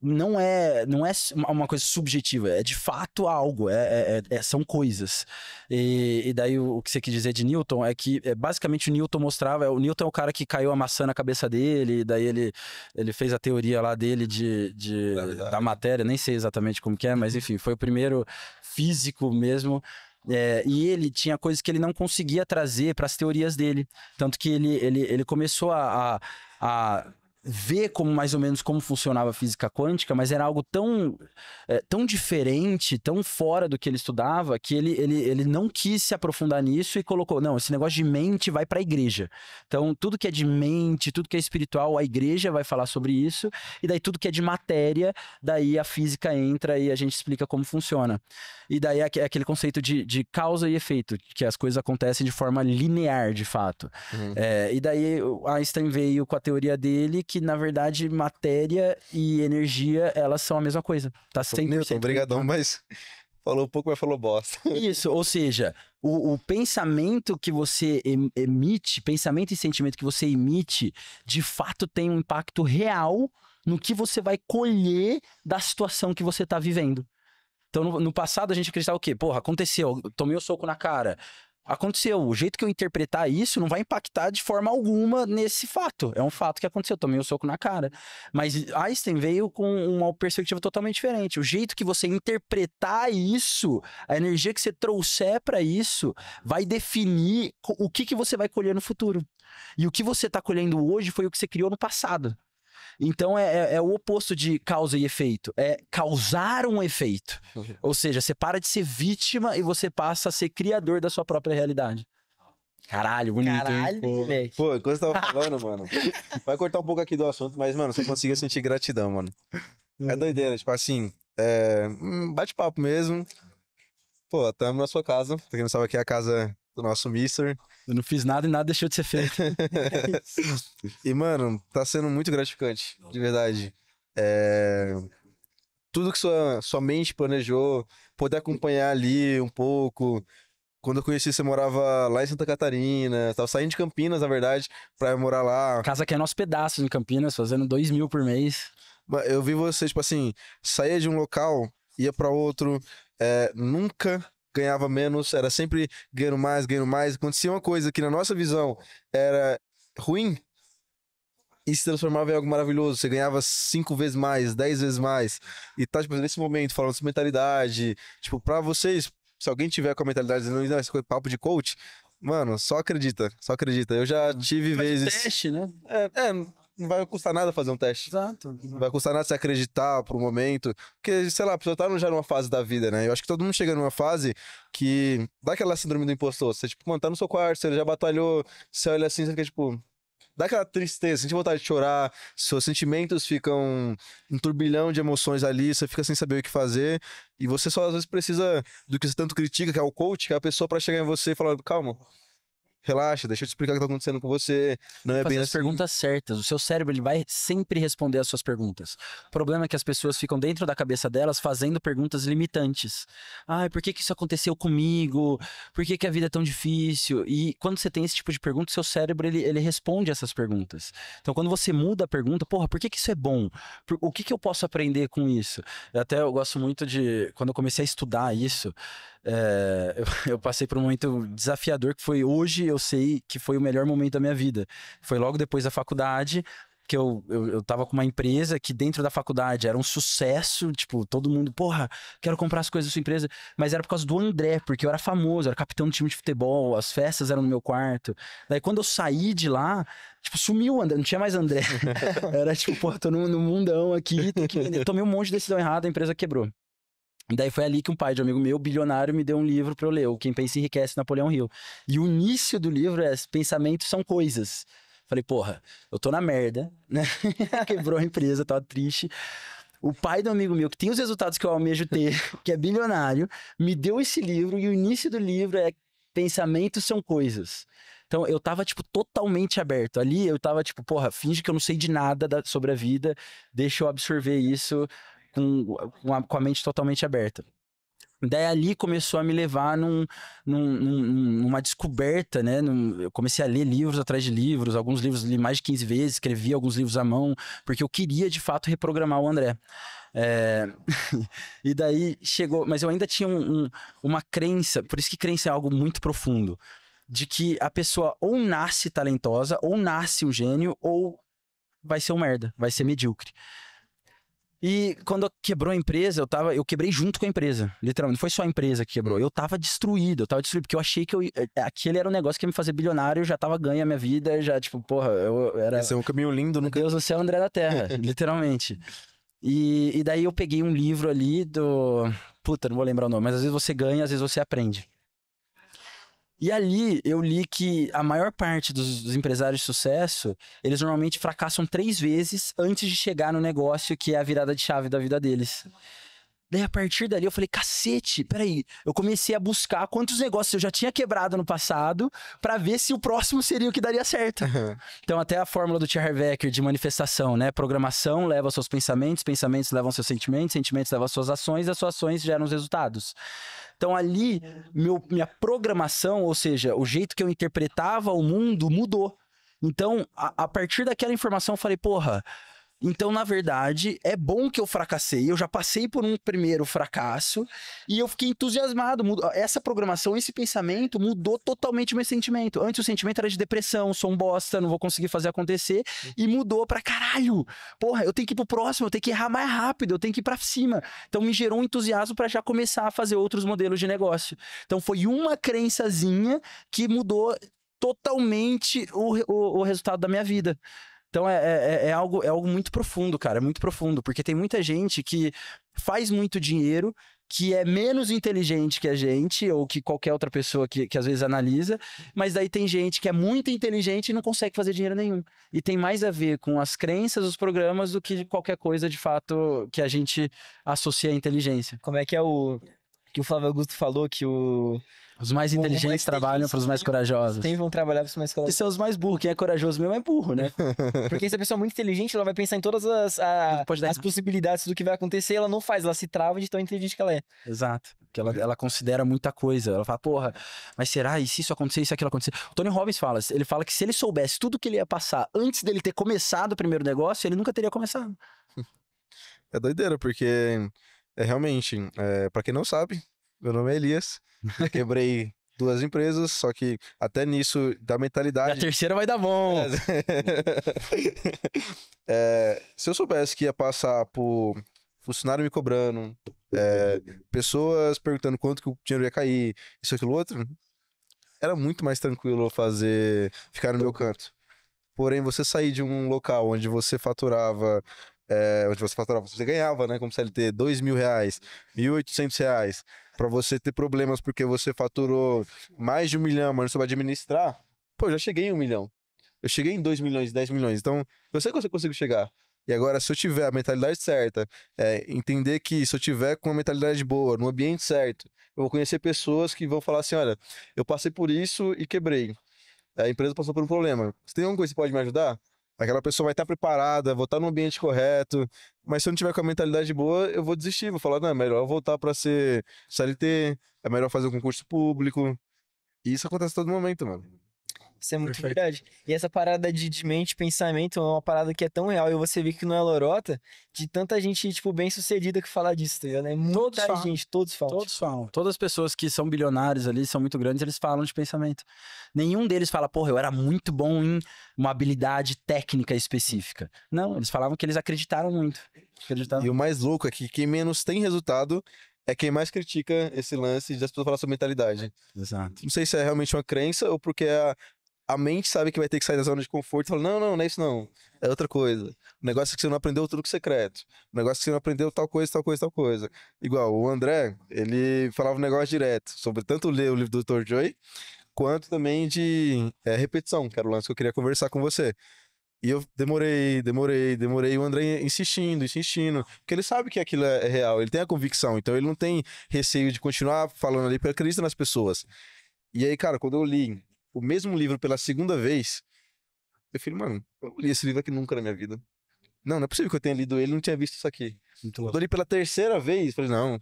não é não é uma coisa subjetiva, é de fato algo, é, é, é, é são coisas. E, e, daí o, que você quis dizer de Newton é que é, basicamente o Newton mostrava, o Newton é o cara que caiu a maçã na cabeça dele, daí ele, ele fez a teoria lá dele de, de da matéria, nem sei exatamente como que é, mas enfim, foi o primeiro físico mesmo é, e ele tinha coisas que ele não conseguia trazer para as teorias dele. Tanto que ele, ele, ele começou a, a, a ver como mais ou menos como funcionava a física quântica, mas era algo tão, é, tão diferente, tão fora do que ele estudava, que ele, ele, ele não quis se aprofundar nisso e colocou, não, esse negócio de mente vai para a igreja. Então, tudo que é de mente, tudo que é espiritual, a igreja vai falar sobre isso, e daí tudo que é de matéria, daí a física entra e a gente explica como funciona. E daí é, é aquele conceito de, de causa e efeito, que as coisas acontecem de forma linear, de fato. Uhum. É, e daí Einstein veio com a teoria dele, que, na verdade, matéria e energia, elas são a mesma coisa. Tá 100%. Newton, obrigadão, mas falou pouco, mas falou bosta. Isso, ou seja, o, o, pensamento que você emite, pensamento e sentimento que você emite, de fato tem um impacto real no que você vai colher da situação que você está vivendo. Então, no, no, passado, a gente acreditava o quê? Porra, aconteceu, tomei o um soco na cara aconteceu. O jeito que eu interpretar isso não vai impactar de forma alguma nesse fato. É um fato que aconteceu, tomei um soco na cara. Mas Einstein veio com uma perspectiva totalmente diferente. O jeito que você interpretar isso, a energia que você trouxer para isso, vai definir o que, que você vai colher no futuro. E o que você está colhendo hoje foi o que você criou no passado. Então é, é, é, o oposto de causa e efeito. É causar um efeito. Ou seja, você para de ser vítima e você passa a ser criador da sua própria realidade. Caralho, bonito, Caralho, hein? Pô, enquanto pô você tava falando, mano. Vai cortar um pouco aqui do assunto, mas, mano, você conseguiu sentir gratidão, mano. Uhum. É doideira, tipo assim, é, hum, bate-papo mesmo. Pô, tamo na sua casa. Pra quem não sabe, aqui é a casa do nosso Mister. Eu não fiz nada e nada deixou de ser feito. e, mano, tá sendo muito gratificante, de verdade. É... Tudo que sua, sua mente planejou, poder acompanhar ali um pouco. Quando eu conheci, você morava lá em Santa Catarina. Tava saindo de Campinas, na verdade, pra morar lá. casa que é nosso pedaço em Campinas, fazendo dois mil por mês. Eu vi você, tipo assim, saía de um local, ia para outro. É, nunca ganhava menos, era sempre ganhando mais, ganhando mais. Acontecia uma coisa que na nossa visão era ruim e se transformava em algo maravilhoso. Você ganhava cinco vezes mais, dez vezes mais. E tá, tipo, nesse momento, falando dessa mentalidade. Tipo, pra vocês, se alguém tiver com a mentalidade, não, isso é papo de coach, mano, só acredita, só acredita. Eu já tive Faz vezes. Teste, né? É, é não vai custar nada fazer um teste. Exato. Não vai custar nada se acreditar por um momento. Porque, sei lá, a pessoa tá já numa fase da vida, né? Eu acho que todo mundo chega numa fase que dá aquela síndrome do impostor. Você, tipo, mano, tá no seu quarto, você já batalhou, você olha assim, você fica tipo. Dá aquela tristeza, sente vontade de chorar, seus sentimentos ficam um turbilhão de emoções ali, você fica sem saber o que fazer. E você só às vezes precisa do que você tanto critica, que é o coach, que é a pessoa para chegar em você e falar calma, relaxa, deixa eu te explicar o que tá acontecendo com você. Não é assim. bem as assim. perguntas certas. O seu cérebro ele vai sempre responder as suas perguntas. O problema é que as pessoas ficam dentro da cabeça delas fazendo perguntas limitantes. Ai, por que, que isso aconteceu comigo? Por que, que a vida é tão difícil? E quando você tem esse tipo de pergunta, o seu cérebro ele, ele responde essas perguntas. Então, quando você muda a pergunta, porra, por que, que isso é bom? Por, o que, que eu posso aprender com isso? Até eu gosto muito de. Quando eu comecei a estudar isso, é, eu, eu, passei por um momento desafiador que foi hoje eu sei que foi o melhor momento da minha vida. Foi logo depois da faculdade. Que eu, eu, eu tava com uma empresa que dentro da faculdade era um sucesso, tipo, todo mundo, porra, quero comprar as coisas da sua empresa. Mas era por causa do André, porque eu era famoso, era capitão do time de futebol, as festas eram no meu quarto. Daí quando eu saí de lá, tipo, sumiu o André, não tinha mais André. era tipo, porra, tô no, no mundão aqui, que... Tomei um monte de decisão errada, a empresa quebrou. E daí foi ali que um pai de um amigo meu, bilionário, me deu um livro para eu ler, o Quem Pensa Enriquece, Napoleão Hill. E o início do livro é Pensamentos são coisas. Falei, porra, eu tô na merda, né? Quebrou a empresa, tava triste. O pai do amigo meu, que tem os resultados que eu almejo ter, que é bilionário, me deu esse livro e o início do livro é Pensamentos são coisas. Então eu tava, tipo, totalmente aberto. Ali eu tava, tipo, porra, finge que eu não sei de nada da, sobre a vida, deixa eu absorver isso, com, com, a, com a mente totalmente aberta. Daí ali começou a me levar num, num, num, numa descoberta, né? eu comecei a ler livros atrás de livros, alguns livros li mais de 15 vezes, escrevi alguns livros à mão, porque eu queria de fato reprogramar o André. É... e daí chegou, mas eu ainda tinha um, um, uma crença, por isso que crença é algo muito profundo, de que a pessoa ou nasce talentosa, ou nasce um gênio, ou vai ser um merda, vai ser medíocre. E quando quebrou a empresa, eu tava, eu quebrei junto com a empresa, literalmente. Não foi só a empresa que quebrou. Hum. Eu tava destruído, eu tava destruído, porque eu achei que eu, eh, eh, aquele era um negócio que ia me fazer bilionário, eu já tava ganhando a minha vida, já, tipo, porra, eu era. Esse é um caminho lindo, nunca. Deus do é céu, André da Terra, literalmente. E, e daí eu peguei um livro ali do. Puta, não vou lembrar o nome, mas às vezes você ganha, às vezes você aprende. E ali eu li que a maior parte dos, empresários de sucesso, eles normalmente fracassam três vezes antes de chegar no negócio que é a virada de chave da vida deles. Daí a partir dali eu falei, cacete, peraí. Eu comecei a buscar quantos negócios eu já tinha quebrado no passado para ver se o próximo seria o que daria certo. Uhum. Então até a fórmula do Thierry Wecker de manifestação, né? Programação leva aos seus pensamentos, pensamentos levam aos seus sentimentos, sentimentos levam às suas ações, as suas ações geram os resultados. Então ali, meu, minha programação, ou seja, o jeito que eu interpretava o mundo mudou. Então, a, a partir daquela informação, eu falei, porra, então, na verdade, é bom que eu fracassei. Eu já passei por um primeiro fracasso e eu fiquei entusiasmado. Essa programação, esse pensamento mudou totalmente o meu sentimento. Antes o sentimento era de depressão, sou um bosta, não vou conseguir fazer acontecer. Uhum. E mudou pra caralho. Porra, eu tenho que ir pro próximo, eu tenho que errar mais rápido, eu tenho que ir pra cima. Então, me gerou um entusiasmo para já começar a fazer outros modelos de negócio. Então, foi uma crençazinha que mudou totalmente o, o, o resultado da minha vida. Então é, é, é, é, algo, é algo muito profundo, cara, é muito profundo, porque tem muita gente que faz muito dinheiro, que é menos inteligente que a gente, ou que qualquer outra pessoa que, que às vezes analisa, mas daí tem gente que é muito inteligente e não consegue fazer dinheiro nenhum. E tem mais a ver com as crenças, os programas, do que qualquer coisa de fato que a gente associa à inteligência. Como é que é o que o Flávio Augusto falou que o os mais inteligentes trabalham para os mais corajosos. Tem vão trabalhar para os mais corajosos. E são os mais burros. Quem é corajoso mesmo é burro, né? Porque se a pessoa é muito inteligente, ela vai pensar em todas as, a, as possibilidades do que vai acontecer. Ela não faz, ela se trava de tão inteligente que ela é. Exato. Porque ela, ela considera muita coisa. Ela fala, porra, mas será? E se isso acontecer, e se aquilo acontecer? O Tony Robbins fala, ele fala que se ele soubesse tudo que ele ia passar antes dele ter começado o primeiro negócio, ele nunca teria começado. É doideira, porque é realmente, é, para quem não sabe, meu nome é Elias. Quebrei duas empresas, só que até nisso, da mentalidade. A terceira vai dar bom. é, se eu soubesse que ia passar por funcionário me cobrando, é, pessoas perguntando quanto que o dinheiro ia cair, isso, aquilo, outro, era muito mais tranquilo fazer, ficar no meu canto. Porém, você sair de um local onde você faturava é, onde você faturava, você ganhava, né? Como CLT, dois mil reais, mil oitocentos reais, para você ter problemas porque você faturou mais de um milhão, mas não soube administrar, pô, já cheguei em um milhão. Eu cheguei em dois milhões, dez milhões. Então, eu sei que você consegue chegar. E agora, se eu tiver a mentalidade certa, é, entender que se eu tiver com uma mentalidade boa, no ambiente certo, eu vou conhecer pessoas que vão falar assim: olha, eu passei por isso e quebrei. A empresa passou por um problema. Você tem alguma coisa que pode me ajudar? Aquela pessoa vai estar preparada, vou estar no ambiente correto, mas se eu não tiver com a mentalidade boa, eu vou desistir, vou falar, não, é melhor voltar para ser CLT, é melhor fazer um concurso público. E isso acontece a todo momento, mano. Isso é muito Perfeito. E essa parada de, de mente, pensamento, é uma parada que é tão real. E você vê que não é lorota de tanta gente, tipo, bem sucedida que fala disso, tá ligado? É muita todos gente, falam. todos falam. Todos falam. Todas as pessoas que são bilionários ali, são muito grandes, eles falam de pensamento. Nenhum deles fala, porra, eu era muito bom em uma habilidade técnica específica. Não, eles falavam que eles acreditaram muito. Acreditaram. E o mais louco é que quem menos tem resultado é quem mais critica esse lance de as pessoas falar sobre mentalidade. Exato. Não sei se é realmente uma crença ou porque é a a mente sabe que vai ter que sair da zona de conforto e fala: não, não, não é isso não. É outra coisa. O negócio é que você não aprendeu truque secreto. O negócio é que você não aprendeu tal coisa, tal coisa, tal coisa. Igual, o André, ele falava um negócio direto sobre tanto ler o livro do Dr. Joy, quanto também de é, repetição, que era o lance que eu queria conversar com você. E eu demorei, demorei, demorei. O André insistindo, insistindo. Porque ele sabe que aquilo é, é real, ele tem a convicção. Então ele não tem receio de continuar falando ali, porque acredita nas pessoas. E aí, cara, quando eu li o mesmo livro pela segunda vez, eu falei, mano, eu li esse livro aqui nunca na minha vida. Não, não é possível que eu tenha lido ele e não tinha visto isso aqui. Muito Quando eu li pela terceira vez, falei, não,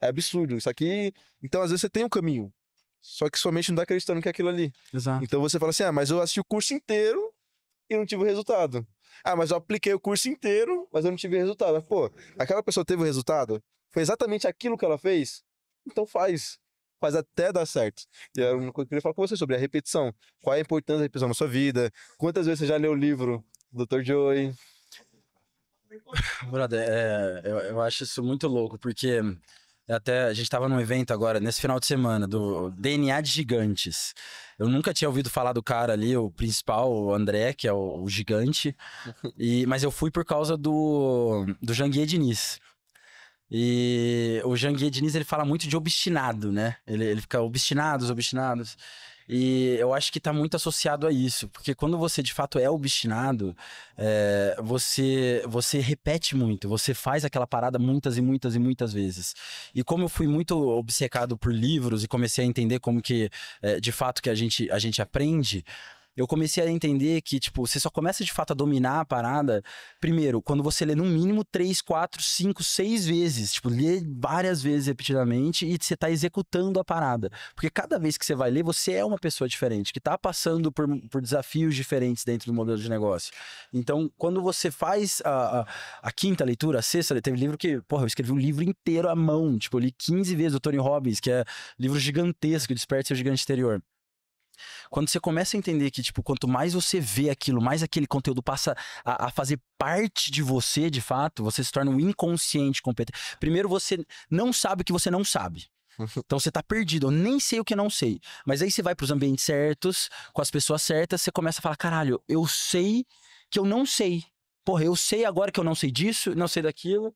é absurdo. Isso aqui. Então, às vezes, você tem um caminho. Só que sua mente não dá tá acreditando que é aquilo ali. Exato. Então você fala assim: ah, mas eu assisti o curso inteiro e não tive o resultado. Ah, mas eu apliquei o curso inteiro, mas eu não tive resultado. pô, aquela pessoa teve o resultado? Foi exatamente aquilo que ela fez? Então faz faz até dar certo. E era uma coisa que eu queria falar com você sobre a repetição. Qual é a importância da repetição na sua vida? Quantas vezes você já leu o livro Dr. Joey? Brother, é, eu, eu acho isso muito louco, porque até a gente estava num evento agora, nesse final de semana, do DNA de Gigantes. Eu nunca tinha ouvido falar do cara ali, o principal, o André, que é o, o gigante. E, mas eu fui por causa do, do Janguier Diniz. E o Janguier Diniz, ele fala muito de obstinado, né? Ele, ele fica obstinados, obstinados. E eu acho que está muito associado a isso, porque quando você de fato é obstinado, é, você você repete muito, você faz aquela parada muitas e muitas e muitas vezes. E como eu fui muito obcecado por livros e comecei a entender como que é, de fato que a gente, a gente aprende, eu comecei a entender que, tipo, você só começa de fato a dominar a parada, primeiro, quando você lê no mínimo 3, 4, 5, 6 vezes. Tipo, lê várias vezes repetidamente e você tá executando a parada. Porque cada vez que você vai ler, você é uma pessoa diferente, que tá passando por, por desafios diferentes dentro do modelo de negócio. Então, quando você faz a, a, a quinta leitura, a sexta, teve livro que, porra, eu escrevi um livro inteiro à mão. Tipo, eu li 15 vezes do Tony Robbins, que é livro gigantesco, Desperte seu gigante interior. Quando você começa a entender que, tipo, quanto mais você vê aquilo, mais aquele conteúdo passa a, a fazer parte de você, de fato, você se torna um inconsciente competente. Primeiro, você não sabe o que você não sabe. Então você tá perdido, eu nem sei o que não sei. Mas aí você vai para os ambientes certos, com as pessoas certas, você começa a falar: caralho, eu sei que eu não sei. Porra, eu sei agora que eu não sei disso, não sei daquilo.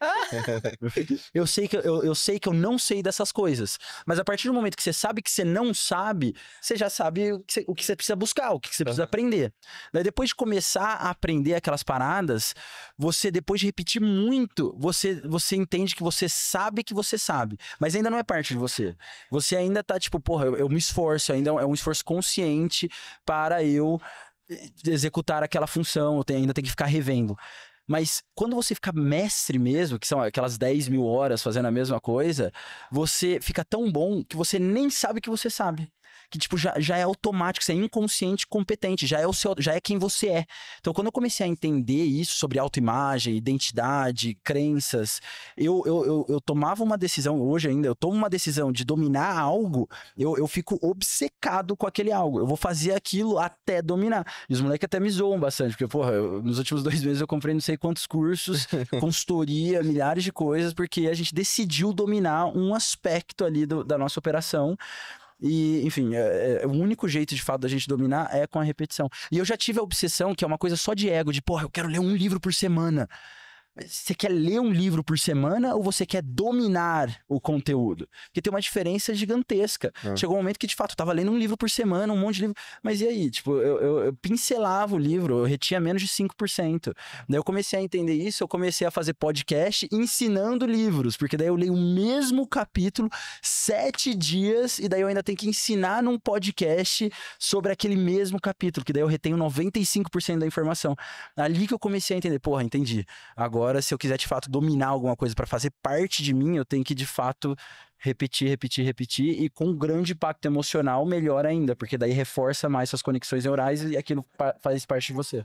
eu, sei que, eu, eu sei que eu não sei dessas coisas. Mas a partir do momento que você sabe que você não sabe, você já sabe o que você, o que você precisa buscar, o que você precisa aprender. Daí depois de começar a aprender aquelas paradas, você, depois de repetir muito, você, você entende que você sabe que você sabe. Mas ainda não é parte de você. Você ainda tá tipo, porra, eu, eu me esforço, ainda é um esforço consciente para eu eh, executar aquela função, eu tenho, ainda tem que ficar revendo. Mas quando você fica mestre mesmo, que são aquelas 10 mil horas fazendo a mesma coisa, você fica tão bom que você nem sabe que você sabe que, tipo, já, já é automático, você é inconsciente competente, já é o seu, já é quem você é. Então, quando eu comecei a entender isso sobre autoimagem, identidade, crenças, eu, eu, eu, eu tomava uma decisão, hoje ainda, eu tomo uma decisão de dominar algo, eu, eu fico obcecado com aquele algo. Eu vou fazer aquilo até dominar. E os moleques até me zoam bastante, porque, porra, eu, nos últimos dois meses eu comprei não sei quantos cursos, consultoria, milhares de coisas, porque a gente decidiu dominar um aspecto ali do, da nossa operação. E, enfim, é, é, o único jeito de fato da gente dominar é com a repetição. E eu já tive a obsessão, que é uma coisa só de ego, de porra, eu quero ler um livro por semana. Você quer ler um livro por semana ou você quer dominar o conteúdo? Porque tem uma diferença gigantesca. É. Chegou um momento que, de fato, eu tava lendo um livro por semana, um monte de livro. Mas e aí? Tipo, eu, eu, eu pincelava o livro, eu retinha menos de 5%. Daí eu comecei a entender isso, eu comecei a fazer podcast ensinando livros, porque daí eu leio o mesmo capítulo sete dias e daí eu ainda tenho que ensinar num podcast sobre aquele mesmo capítulo, que daí eu retenho 95% da informação. Ali que eu comecei a entender, porra, entendi. Agora Agora, se eu quiser de fato dominar alguma coisa para fazer parte de mim, eu tenho que de fato repetir, repetir, repetir e com um grande impacto emocional, melhor ainda, porque daí reforça mais suas conexões neurais e aquilo faz parte de você.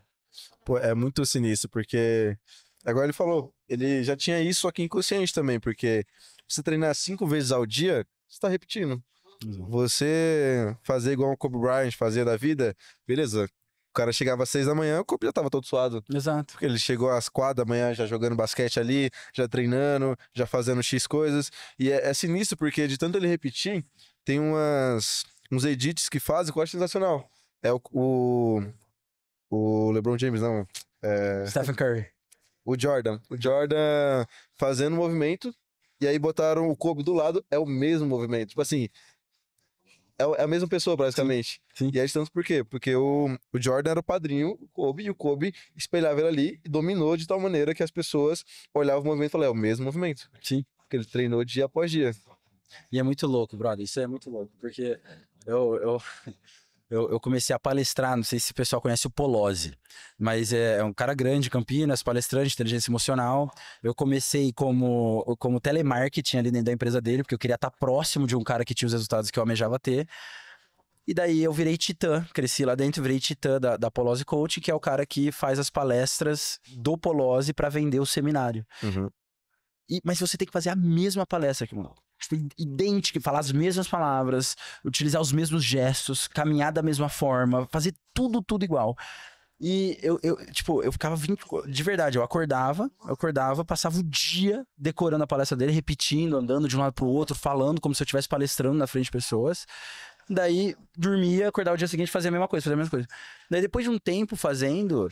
Pô, é muito sinistro, porque agora ele falou, ele já tinha isso aqui inconsciente também, porque você treinar cinco vezes ao dia, você tá repetindo. Uhum. Você fazer igual o Kobe Bryant fazia da vida, beleza, cara chegava às seis da manhã, o corpo já tava todo suado. Exato. Porque ele chegou às quatro da manhã já jogando basquete ali, já treinando, já fazendo X coisas. E é, é sinistro, porque de tanto ele repetir, tem umas, uns edits que fazem que eu acho sensacional. É o, o, o LeBron James, não. É... Stephen Curry. O Jordan. O Jordan fazendo um movimento e aí botaram o Kobe do lado, é o mesmo movimento. Tipo assim, é, é a mesma pessoa, basicamente. Sim, sim. E é a distância por quê? Porque o, o Jordan era o padrinho, o Kobe, e o Kobe espelhava ele ali e dominou de tal maneira que as pessoas olhavam o movimento e falavam, é o mesmo movimento. Sim. Porque ele treinou dia após dia. E é muito louco, brother. Isso é muito louco, porque eu, eu, eu, eu, comecei a palestrar, não sei se o pessoal conhece o Polozzi, mas é, é um cara grande, Campinas, palestrante, inteligência emocional. Eu comecei como, como telemarketing ali dentro da empresa dele, porque eu queria estar próximo de um cara que tinha os resultados que eu almejava ter. E daí eu virei titã, cresci lá dentro, virei titã da, da Polozzi Coach, que é o cara que faz as palestras do Polozzi para vender o seminário. Uhum. E, mas você tem que fazer a mesma palestra que o idêntica, falar as mesmas palavras, utilizar os mesmos gestos, caminhar da mesma forma, fazer tudo, tudo igual. E eu, eu tipo, eu ficava 20, de verdade, eu acordava, eu acordava, passava o dia decorando a palestra dele, repetindo, andando de um lado pro outro, falando como se eu estivesse palestrando na frente de pessoas. Daí dormia, acordava o dia seguinte, fazia a mesma coisa, fazia a mesma coisa. Daí depois de um tempo fazendo,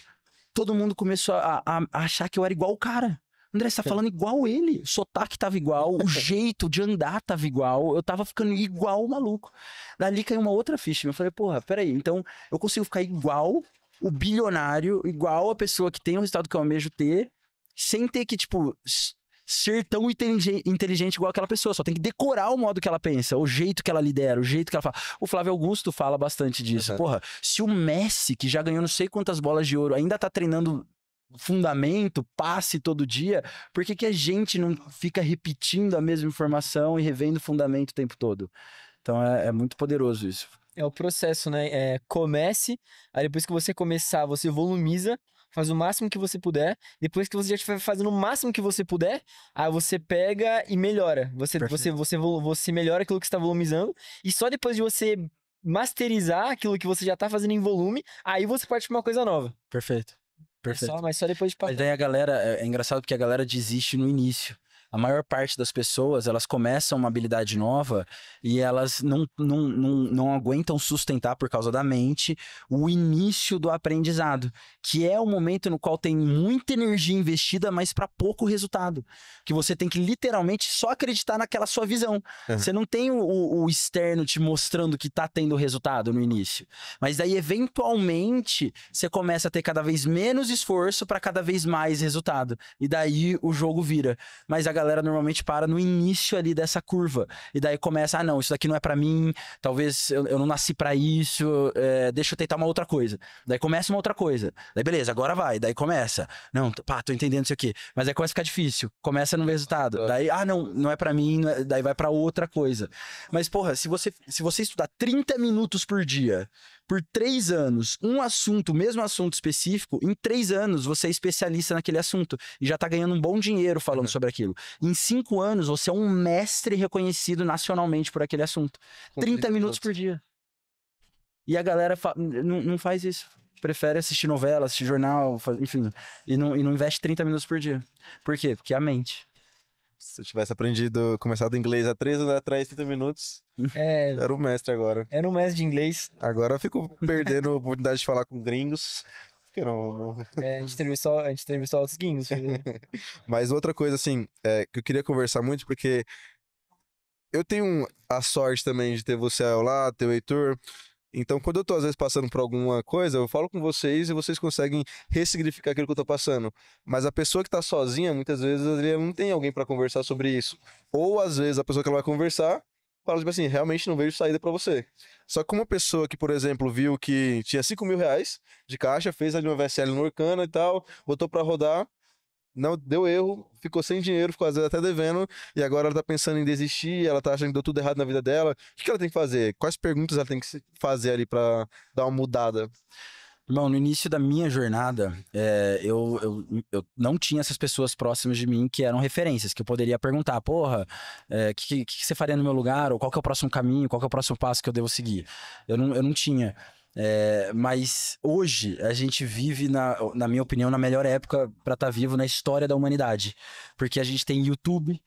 todo mundo começou a, a, a achar que eu era igual o cara. André, você tá falando igual ele. O sotaque tava igual, o jeito de andar tava igual. Eu tava ficando igual o maluco. Dali caiu uma outra ficha. Eu falei, porra, peraí. Então, eu consigo ficar igual o bilionário, igual a pessoa que tem o resultado que eu almejo ter, sem ter que, tipo, ser tão inteligente igual aquela pessoa. Só tem que decorar o modo que ela pensa, o jeito que ela lidera, o jeito que ela fala. O Flávio Augusto fala bastante disso. Uhum. Porra, se o Messi, que já ganhou não sei quantas bolas de ouro, ainda tá treinando fundamento, passe todo dia, por que, que a gente não fica repetindo a mesma informação e revendo o fundamento o tempo todo? Então é, é muito poderoso isso. É o processo, né? É, comece, aí depois que você começar, você volumiza, faz o máximo que você puder. Depois que você já estiver fazendo o máximo que você puder, aí você pega e melhora. Você, você, você, você melhora aquilo que está volumizando. E só depois de você masterizar aquilo que você já está fazendo em volume, aí você parte para uma coisa nova. Perfeito. Perfeito. Só, mas só depois de pagar. Mas daí a galera, é, é engraçado porque a galera desiste no início a maior parte das pessoas, elas começam uma habilidade nova e elas não, não, não, não aguentam sustentar por causa da mente o início do aprendizado, que é o momento no qual tem muita energia investida, mas para pouco resultado. Que você tem que literalmente só acreditar naquela sua visão. Uhum. Você não tem o, o externo te mostrando que tá tendo resultado no início. Mas daí, eventualmente, você começa a ter cada vez menos esforço para cada vez mais resultado. E daí o jogo vira. Mas a galera normalmente para no início ali dessa curva. E daí começa, ah, não, isso daqui não é para mim, talvez eu, eu não nasci para isso, é, deixa eu tentar uma outra coisa. Daí começa uma outra coisa. Daí beleza, agora vai. Daí começa. Não, pá, tô entendendo isso aqui. Mas aí começa a ficar difícil. Começa no resultado. Tá. Daí, ah, não, não é para mim, é... daí vai para outra coisa. Mas, porra, se você, se você estudar 30 minutos por dia, por três anos um assunto, mesmo assunto específico, em três anos você é especialista naquele assunto e já tá ganhando um bom dinheiro falando uhum. sobre aquilo. Em cinco anos você é um mestre reconhecido nacionalmente por aquele assunto. Com 30 minutos, minutos por dia. E a galera fa não, não faz isso. Prefere assistir novela, assistir jornal, enfim. E não, e não investe 30 minutos por dia. Por quê? Porque a mente. Se eu tivesse aprendido, começado inglês há três anos atrás, 30 minutos, é, era um mestre agora. Era um mestre de inglês. Agora eu fico perdendo a oportunidade de falar com gringos. Porque não. É, a gente entrevistou, a gente os gringos. Né? Mas outra coisa, assim, é, que eu queria conversar muito, porque eu tenho a sorte também de ter você lá, ter o Heitor. Então, quando eu tô, às vezes, passando por alguma coisa, eu falo com vocês e vocês conseguem ressignificar aquilo que eu tô passando. Mas a pessoa que tá sozinha, muitas vezes, ela não tem alguém para conversar sobre isso. Ou, às vezes, a pessoa que ela vai conversar fala, tipo assim, realmente não vejo saída para você. Só que uma pessoa que, por exemplo, viu que tinha 5 mil reais de caixa, fez ali uma VSL no Orkana e tal, botou para rodar, não deu erro, ficou sem dinheiro, ficou às vezes até devendo, e agora ela tá pensando em desistir, ela tá achando que deu tudo errado na vida dela. O que ela tem que fazer? Quais perguntas ela tem que fazer ali para dar uma mudada? Irmão, no início da minha jornada, é, eu, eu, eu, não tinha essas pessoas próximas de mim que eram referências, que eu poderia perguntar, porra, o eh, é, que, que, que, você faria no meu lugar? Ou qual é o próximo caminho? Qual é o próximo passo que eu devo seguir? Eu não, eu não tinha. É, mas hoje a gente vive, na, na minha opinião, na melhor época para estar tá vivo na história da humanidade. Porque a gente tem YouTube,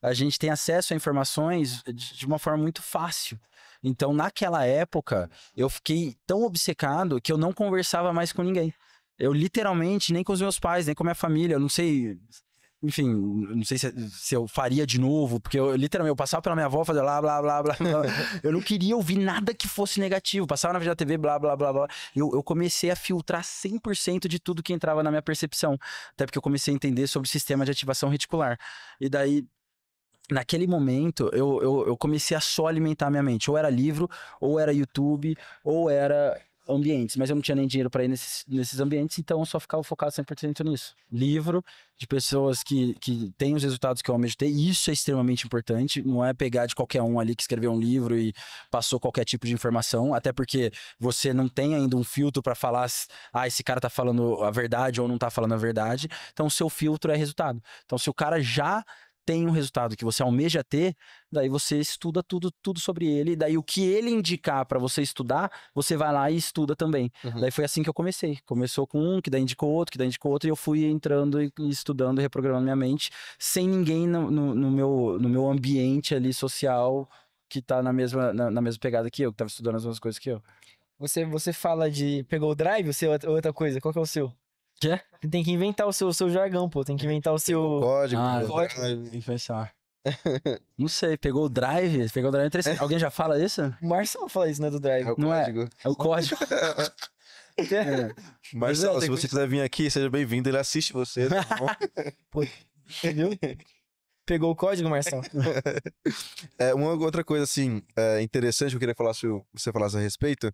a gente tem acesso a informações de uma forma muito fácil. Então, naquela época, eu fiquei tão obcecado que eu não conversava mais com ninguém. Eu literalmente, nem com os meus pais, nem com a minha família, eu não sei enfim, não sei se, é, se, eu faria de novo, porque eu literalmente eu passava pela minha avó, fazia blá, blá, blá, blá, eu não queria ouvir nada que fosse negativo. Passava na frente da TV, blá, blá, blá, blá. Eu, eu comecei a filtrar 100% de tudo que entrava na minha percepção. Até porque eu comecei a entender sobre o sistema de ativação reticular. E daí, naquele momento, eu, eu, eu comecei a só alimentar minha mente. Ou era livro, ou era YouTube, ou era ambientes, mas eu não tinha nem dinheiro para ir nesses, nesses ambientes, então eu só ficava focado 100% nisso. Livro de pessoas que, que têm os resultados que eu almejo ter, isso é extremamente importante, não é pegar de qualquer um ali que escreveu um livro e passou qualquer tipo de informação, até porque você não tem ainda um filtro para falar, ah, esse cara tá falando a verdade ou não tá falando a verdade, então o seu filtro é resultado. Então se o cara já tem um resultado que você almeja ter, daí você estuda tudo, tudo sobre ele, daí o que ele indicar para você estudar, você vai lá e estuda também. Uhum. Daí foi assim que eu comecei. Começou com um, que daí indicou outro, que daí indicou outro, e eu fui entrando e estudando, reprogramando minha mente, sem ninguém no, no, no meu, no meu ambiente ali social que tá na mesma, na, na mesma pegada que eu, que tava estudando as mesmas coisas que eu. Você, você fala de. Pegou o drive ou é outra coisa? Qual que é o seu? Tem que inventar o seu, o seu jargão, pô. Tem que inventar o seu. Código, ah, código. Influenciar. Não sei, pegou o drive? Pegou o drive Alguém já fala isso? O Marcelo fala isso, né? Do drive. É o Não é? código. É, é o código. é. Marcelo, é, se você quiser vir aqui, seja bem-vindo. Ele assiste você. Tá pô, entendeu? Pegou o código, Marcelo. é, uma outra coisa, assim, é interessante que eu queria falar se você falasse a respeito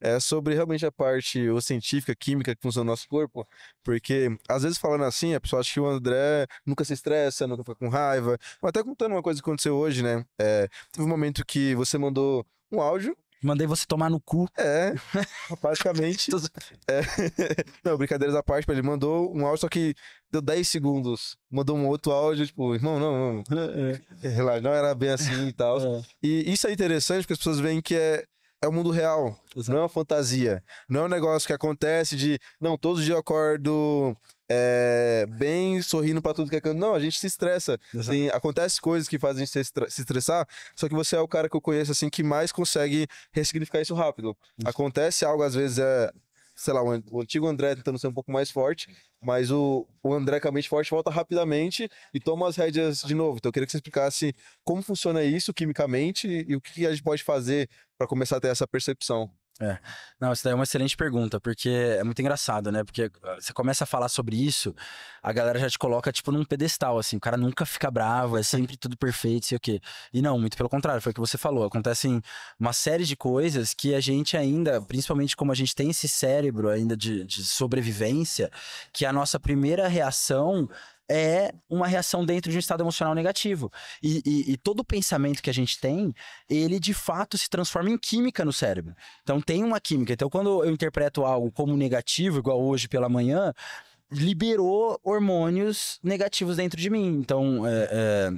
é sobre realmente a parte o científica, química que funciona no nosso corpo, porque às vezes falando assim, a pessoa acha que o André nunca se estressa, nunca fica com raiva. Até contando uma coisa que aconteceu hoje, né? É, teve um momento que você mandou um áudio Mandei você tomar no cu. É, basicamente. é. Não, brincadeiras à parte, ele mandou um áudio, só que deu 10 segundos. Mandou um outro áudio, tipo, irmão, não, não. É, é. Relaxa, não era bem assim e tal. É. E isso é interessante, porque as pessoas veem que é é o mundo real, Exato. não é uma fantasia. Não é um negócio que acontece de, não, todos os dias eu acordo é, bem sorrindo para tudo que é canto. Não, a gente se estressa. Exato. acontece coisas que fazem a gente se estressar, só que você é o cara que eu conheço, assim, que mais consegue ressignificar isso rápido. Isso. Acontece algo, às vezes, é, sei lá, o antigo André tentando ser um pouco mais forte, mas o, o André com a é mente forte volta rapidamente e toma as rédeas de novo. Então eu queria que você explicasse como funciona isso quimicamente e o que a gente pode fazer para começar a ter essa percepção? É. Não, isso daí é uma excelente pergunta, porque é muito engraçado, né? Porque ah, você começa a falar sobre isso, a galera já te coloca, tipo, num pedestal, assim, o cara nunca fica bravo, é sempre tudo perfeito, sei o quê. E não, muito pelo contrário, foi o que você falou. Acontecem uma série de coisas que a gente ainda, principalmente como a gente tem esse cérebro ainda de, de sobrevivência, que a nossa primeira reação é uma reação dentro de um estado emocional negativo. E, e, e todo pensamento que a gente tem, ele de fato se transforma em química no cérebro. Então tem uma química. Então quando eu interpreto algo como negativo, igual hoje pela manhã, liberou hormônios negativos dentro de mim. Então, é, é,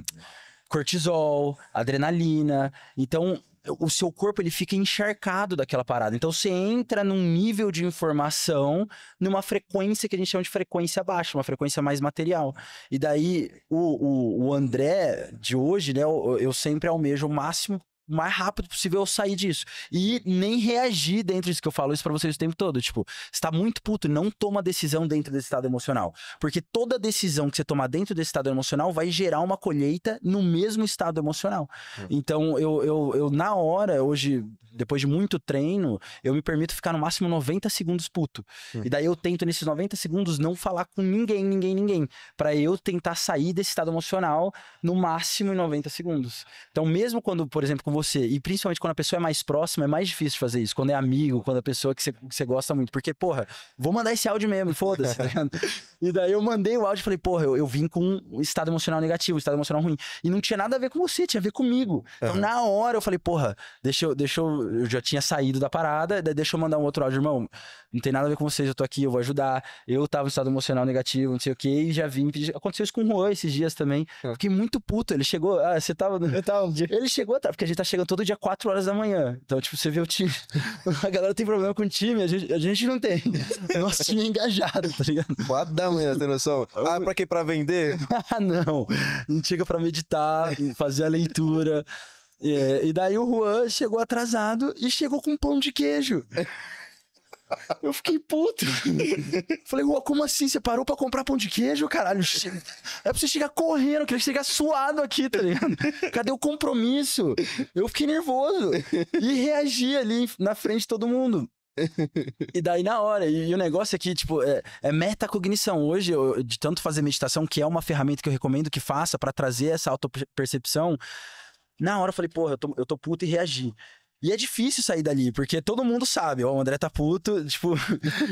cortisol, adrenalina. Então, o seu corpo ele fica encharcado daquela parada. Então você entra num nível de informação, numa frequência que a gente chama de frequência baixa, uma frequência mais material. E daí o, o, o André de hoje, né? Eu, eu sempre almejo o máximo mais rápido possível eu sair disso. E nem reagir dentro disso que eu falo isso para vocês o tempo todo. Tipo, você tá muito puto, não toma decisão dentro desse estado emocional. Porque toda decisão que você tomar dentro desse estado emocional vai gerar uma colheita no mesmo estado emocional. Hum. Então, eu, eu, eu, na hora, hoje, depois de muito treino, eu me permito ficar no máximo 90 segundos puto. Hum. E daí eu tento, nesses 90 segundos, não falar com ninguém, ninguém, ninguém. para eu tentar sair desse estado emocional no máximo em 90 segundos. Então, mesmo quando, por exemplo, com você você. E principalmente quando a pessoa é mais próxima, é mais difícil fazer isso. Quando é amigo, quando é pessoa que você, que você gosta muito. Porque, porra, vou mandar esse áudio mesmo, foda-se. tá e daí eu mandei o áudio e falei, porra, eu, eu vim com um estado emocional negativo, um estado emocional ruim. E não tinha nada a ver com você, tinha a ver comigo. Então, na hora eu falei, porra, deixa eu, deixa eu. Eu já tinha saído da parada, daí deixa eu mandar um outro áudio, irmão. Não tem nada a ver com vocês, eu tô aqui, eu vou ajudar. Eu tava em estado emocional negativo, não sei o que, e já vim pedir. Aconteceu isso com o Juan esses dias também. Ah. Fiquei muito puto. Ele chegou. Ah, você tava. Eu tava um dia. Ele chegou, porque a gente tá chegam todo dia 4 horas da manhã. Então, tipo, você vê o time. a galera tem problema com o time, a gente, a gente não tem. O nosso time é engajado, tá ligado? 4 da manhã, tem noção? Ah, pra quê? Pra vender? ah, não. A gente chega pra meditar, fazer a leitura. É, e daí o Juan chegou atrasado e chegou com um pão de queijo. Eu fiquei puto. Falei, uau, como assim? Você parou pra comprar pão de queijo, caralho? É pra você chegar correndo, eu queria chegar suado aqui, tá ligado? Cadê o compromisso? Eu fiquei nervoso. E reagi ali na frente de todo mundo. e daí na hora, e, e o negócio aqui, é tipo, é, é metacognição. Hoje, eu, de tanto fazer meditação, que é uma ferramenta que eu recomendo que faça para trazer essa autopercepção, na hora eu falei, porra, eu tô, eu tô puto e reagi. E é difícil sair dali, porque todo mundo sabe, ó, oh, o André tá puto, tipo.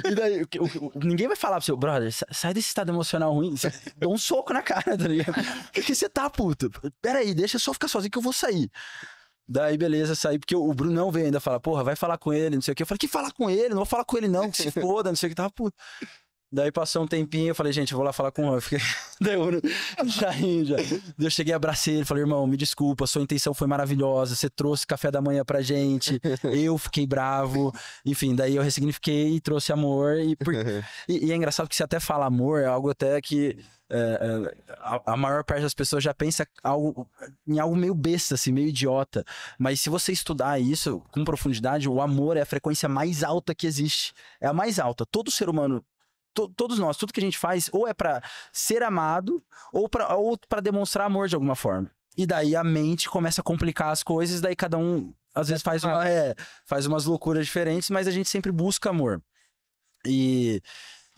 e daí, o, o, ninguém vai falar pro seu brother, sai desse estado emocional ruim, dá um soco na cara, tá ligado? Porque você tá puto. Peraí, deixa eu só ficar sozinho que eu vou sair. Daí, beleza, saí, porque o não veio ainda falar, porra, vai falar com ele, não sei o que. Eu falei, que falar com ele? Não vou falar com ele, não, que se foda, não sei o que, tava puto. Daí passou um tempinho, eu falei, gente, eu vou lá falar com o Juan. Fiquei... Daí eu já já. eu cheguei, abracei ele, falei, irmão, me desculpa, sua intenção foi maravilhosa, você trouxe café da manhã pra gente, eu fiquei bravo. Enfim, daí eu ressignifiquei, trouxe amor. E, por... e, e é engraçado que se até fala amor, é algo até que... É, é, a, a, maior parte das pessoas já pensa algo, em algo meio besta, assim, meio idiota. Mas se você estudar isso com profundidade, o amor é a frequência mais alta que existe. É a mais alta. Todo ser humano to, todos nós, tudo que a gente faz, ou é para ser amado, ou para ou pra demonstrar amor de alguma forma. E daí a mente começa a complicar as coisas, daí cada um às vezes faz, uma, é, faz umas loucuras diferentes, mas a gente sempre busca amor. E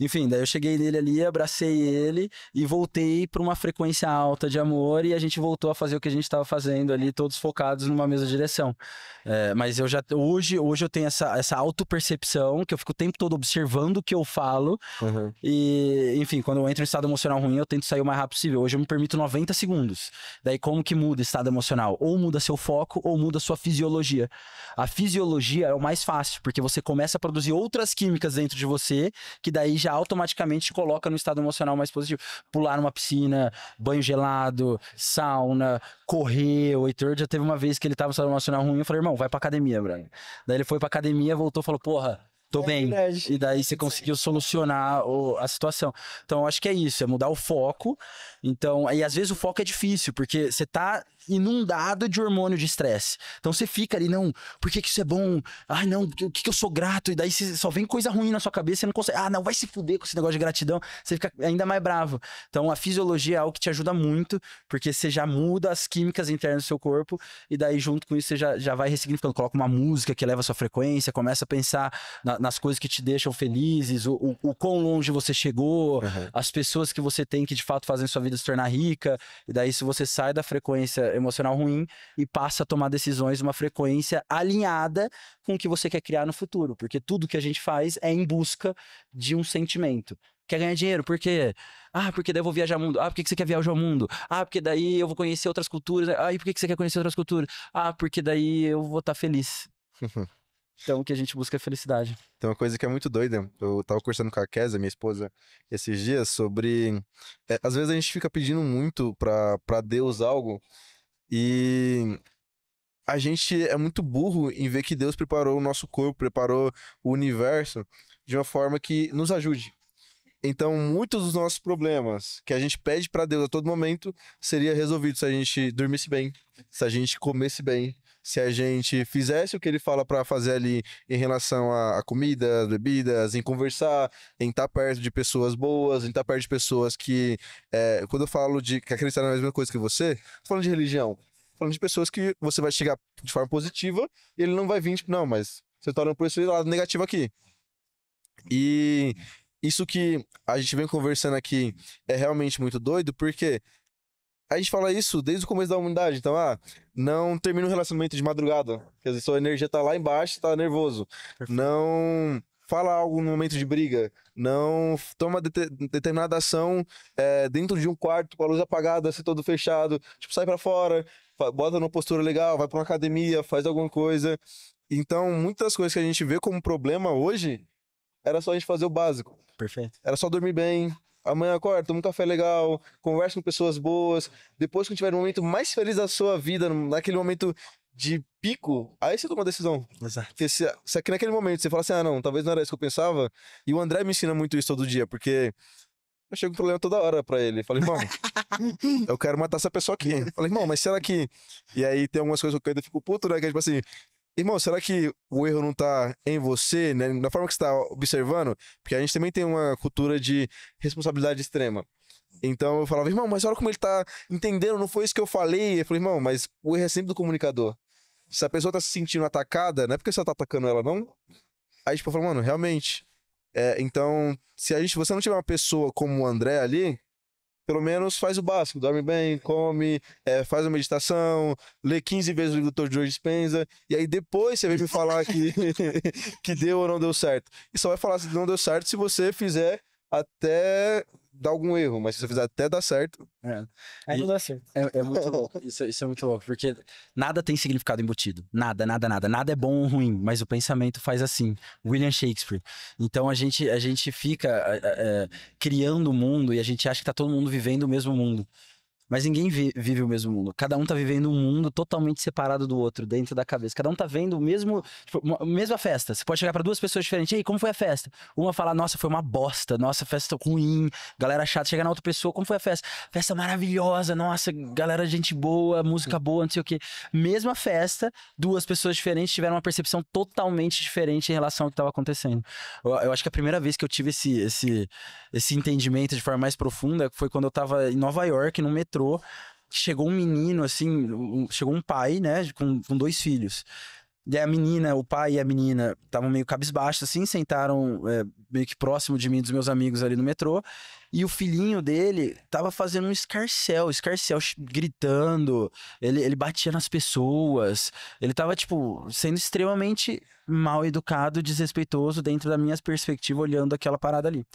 enfim, daí eu cheguei nele ali, abracei ele e voltei para uma frequência alta de amor e a gente voltou a fazer o que a gente estava fazendo ali, todos focados numa mesma direção. É, mas eu já hoje, hoje eu tenho essa, essa autopercepção que eu fico o tempo todo observando o que eu falo. Uhum. E, enfim, quando eu entro em estado emocional ruim, eu tento sair o mais rápido possível. Hoje eu me permito 90 segundos. Daí, como que muda estado emocional? Ou muda seu foco ou muda sua fisiologia. A fisiologia é o mais fácil, porque você começa a produzir outras químicas dentro de você, que daí já automaticamente te coloca no estado emocional mais positivo. Pular numa piscina, banho gelado, sauna, correr. O Heitor já teve uma vez que ele tava no estado emocional ruim. Eu falei, irmão, vai pra academia, Brian. Daí ele foi pra academia, voltou falou, porra tô é bem. Verdade. E daí você conseguiu solucionar o, a situação. Então, acho que é isso, é mudar o foco. Então, e às vezes o foco é difícil, porque você tá inundado de hormônio de estresse. Então você fica ali, não, por que, que isso é bom? Ai, não, o que, que eu sou grato? E daí você, só vem coisa ruim na sua cabeça, você não consegue. Ah, não, vai se fuder com esse negócio de gratidão. Você fica ainda mais bravo. Então a fisiologia é algo que te ajuda muito, porque você já muda as químicas internas do seu corpo, e daí junto com isso você já, já vai ressignificando. Coloca uma música que eleva a sua frequência, começa a pensar na, nas coisas que te deixam felizes, o, o, o quão longe você chegou, uhum. as pessoas que você tem que de fato fazem sua vida se tornar rica. E daí, se você sai da frequência emocional ruim e passa a tomar decisões uma frequência alinhada com o que você quer criar no futuro. Porque tudo que a gente faz é em busca de um sentimento quer ganhar dinheiro, por quê? Ah, porque daí eu vou viajar ao mundo. Ah, por que, que você quer viajar ao mundo? Ah, porque daí eu vou conhecer outras culturas. Ah, e por que, que você quer conhecer outras culturas? Ah, porque daí eu vou estar tá feliz. Então, o que a gente busca é felicidade. Tem uma coisa que é muito doida. Eu tava conversando com a Kézia, minha esposa, esses dias, sobre. É, às vezes a gente fica pedindo muito pra, Deus algo e a gente é muito burro em ver que Deus preparou o nosso corpo, preparou o universo de uma forma que nos ajude. Então, muitos dos nossos problemas que a gente pede para Deus a todo momento seria resolvido se a gente dormisse bem, se a gente comesse bem, se a gente fizesse o que ele fala para fazer ali em relação à comida, às bebidas, em conversar, em estar tá perto de pessoas boas, em estar tá perto de pessoas que. É, quando eu falo de que acreditar na mesma coisa que você, falando de religião, falando de pessoas que você vai chegar de forma positiva e ele não vai vir, tipo, não, mas você está olhando por esse lado negativo aqui. E isso que a gente vem conversando aqui é realmente muito doido, porque a gente fala isso desde o começo da humanidade. Então, ah, não termina um relacionamento de madrugada. Porque às sua energia tá lá embaixo, tá nervoso. Perfeito. Não fala algo no momento de briga. Não toma de determinada ação é, dentro de um quarto com a luz apagada, assim, todo fechado. Tipo, sai para fora, bota numa postura legal, vai pra uma academia, faz alguma coisa. Então, muitas coisas que a gente vê como problema hoje, era só a gente fazer o básico. Perfeito. Era só dormir bem, Amanhã acorda, toma um café legal, conversa com pessoas boas. Depois que tiver o momento mais feliz da sua vida, naquele momento de pico, aí você toma a decisão. Exato. se, se aqui naquele momento você fala assim, ah, não, talvez não era isso que eu pensava. E o André me ensina muito isso todo dia, porque eu chego com um problema toda hora pra ele. falei, irmão, eu quero matar essa pessoa aqui. falei, irmão, mas será que. E aí tem algumas coisas que eu ainda fico puto, né? Que é tipo assim, Irmão, será que o erro não tá em você, né? Na forma que você tá observando? Porque a gente também tem uma cultura de responsabilidade extrema. Então eu falava, irmão, mas olha como ele tá entendendo, não foi isso que eu falei. Eu falei, irmão, mas o erro é sempre do comunicador. Se a pessoa tá se sentindo atacada, não é porque você tá atacando ela, não. Aí, tipo, eu falo, mano, realmente. É, então, se a gente, você não tiver uma pessoa como o André ali, pelo menos faz o básico, dorme bem, come, é, faz uma meditação, lê 15 vezes o livro do Dr. George Spenza, e aí depois você vem me falar que, que deu ou não deu certo. E só vai falar se não deu certo se você fizer até dar algum erro, mas se você fizer até dar certo. É. Aí não é, dá certo. É, é muito louco. Isso, é, isso, é muito louco, porque nada tem significado embutido. Nada, nada, nada. Nada é bom ou ruim, mas o pensamento faz assim. William Shakespeare. Então a gente, a gente fica é, criando o mundo e a gente acha que tá todo mundo vivendo o mesmo mundo. Mas ninguém vive o mesmo mundo. Cada um tá vivendo um mundo totalmente separado do outro, dentro da cabeça. Cada um tá vendo o mesmo, tipo, mesma festa. Você pode chegar para duas pessoas diferentes, ei, como foi a festa? Uma fala: nossa, foi uma bosta, nossa, festa ruim, galera chata. Chega na outra pessoa, como foi a festa? Festa maravilhosa, nossa, galera, gente boa, música boa, não sei o quê. Mesma festa, duas pessoas diferentes tiveram uma percepção totalmente diferente em relação ao que tava acontecendo. Eu, eu acho que a primeira vez que eu tive esse, esse, esse entendimento de forma mais profunda foi quando eu tava em Nova York, no metrô metrô, chegou um menino, assim, chegou um pai, né, com, com dois filhos. E a menina, o pai e a menina estavam meio cabisbaixos, assim, sentaram é, meio que próximo de mim, dos meus amigos ali no metrô. E o filhinho dele tava fazendo um escarcel, escarcel gritando, ele, ele batia nas pessoas. Ele tava, tipo, sendo extremamente mal educado, desrespeitoso dentro da minha perspectiva, olhando aquela parada ali.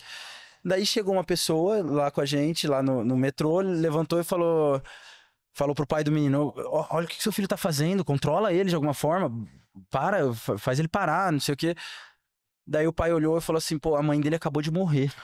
Daí chegou uma pessoa lá com a gente, lá no, no metrô, levantou e falou falou pro pai do menino: olha o que seu filho tá fazendo, controla ele de alguma forma, para, faz ele parar, não sei o quê. Daí o pai olhou e falou assim: pô, a mãe dele acabou de morrer.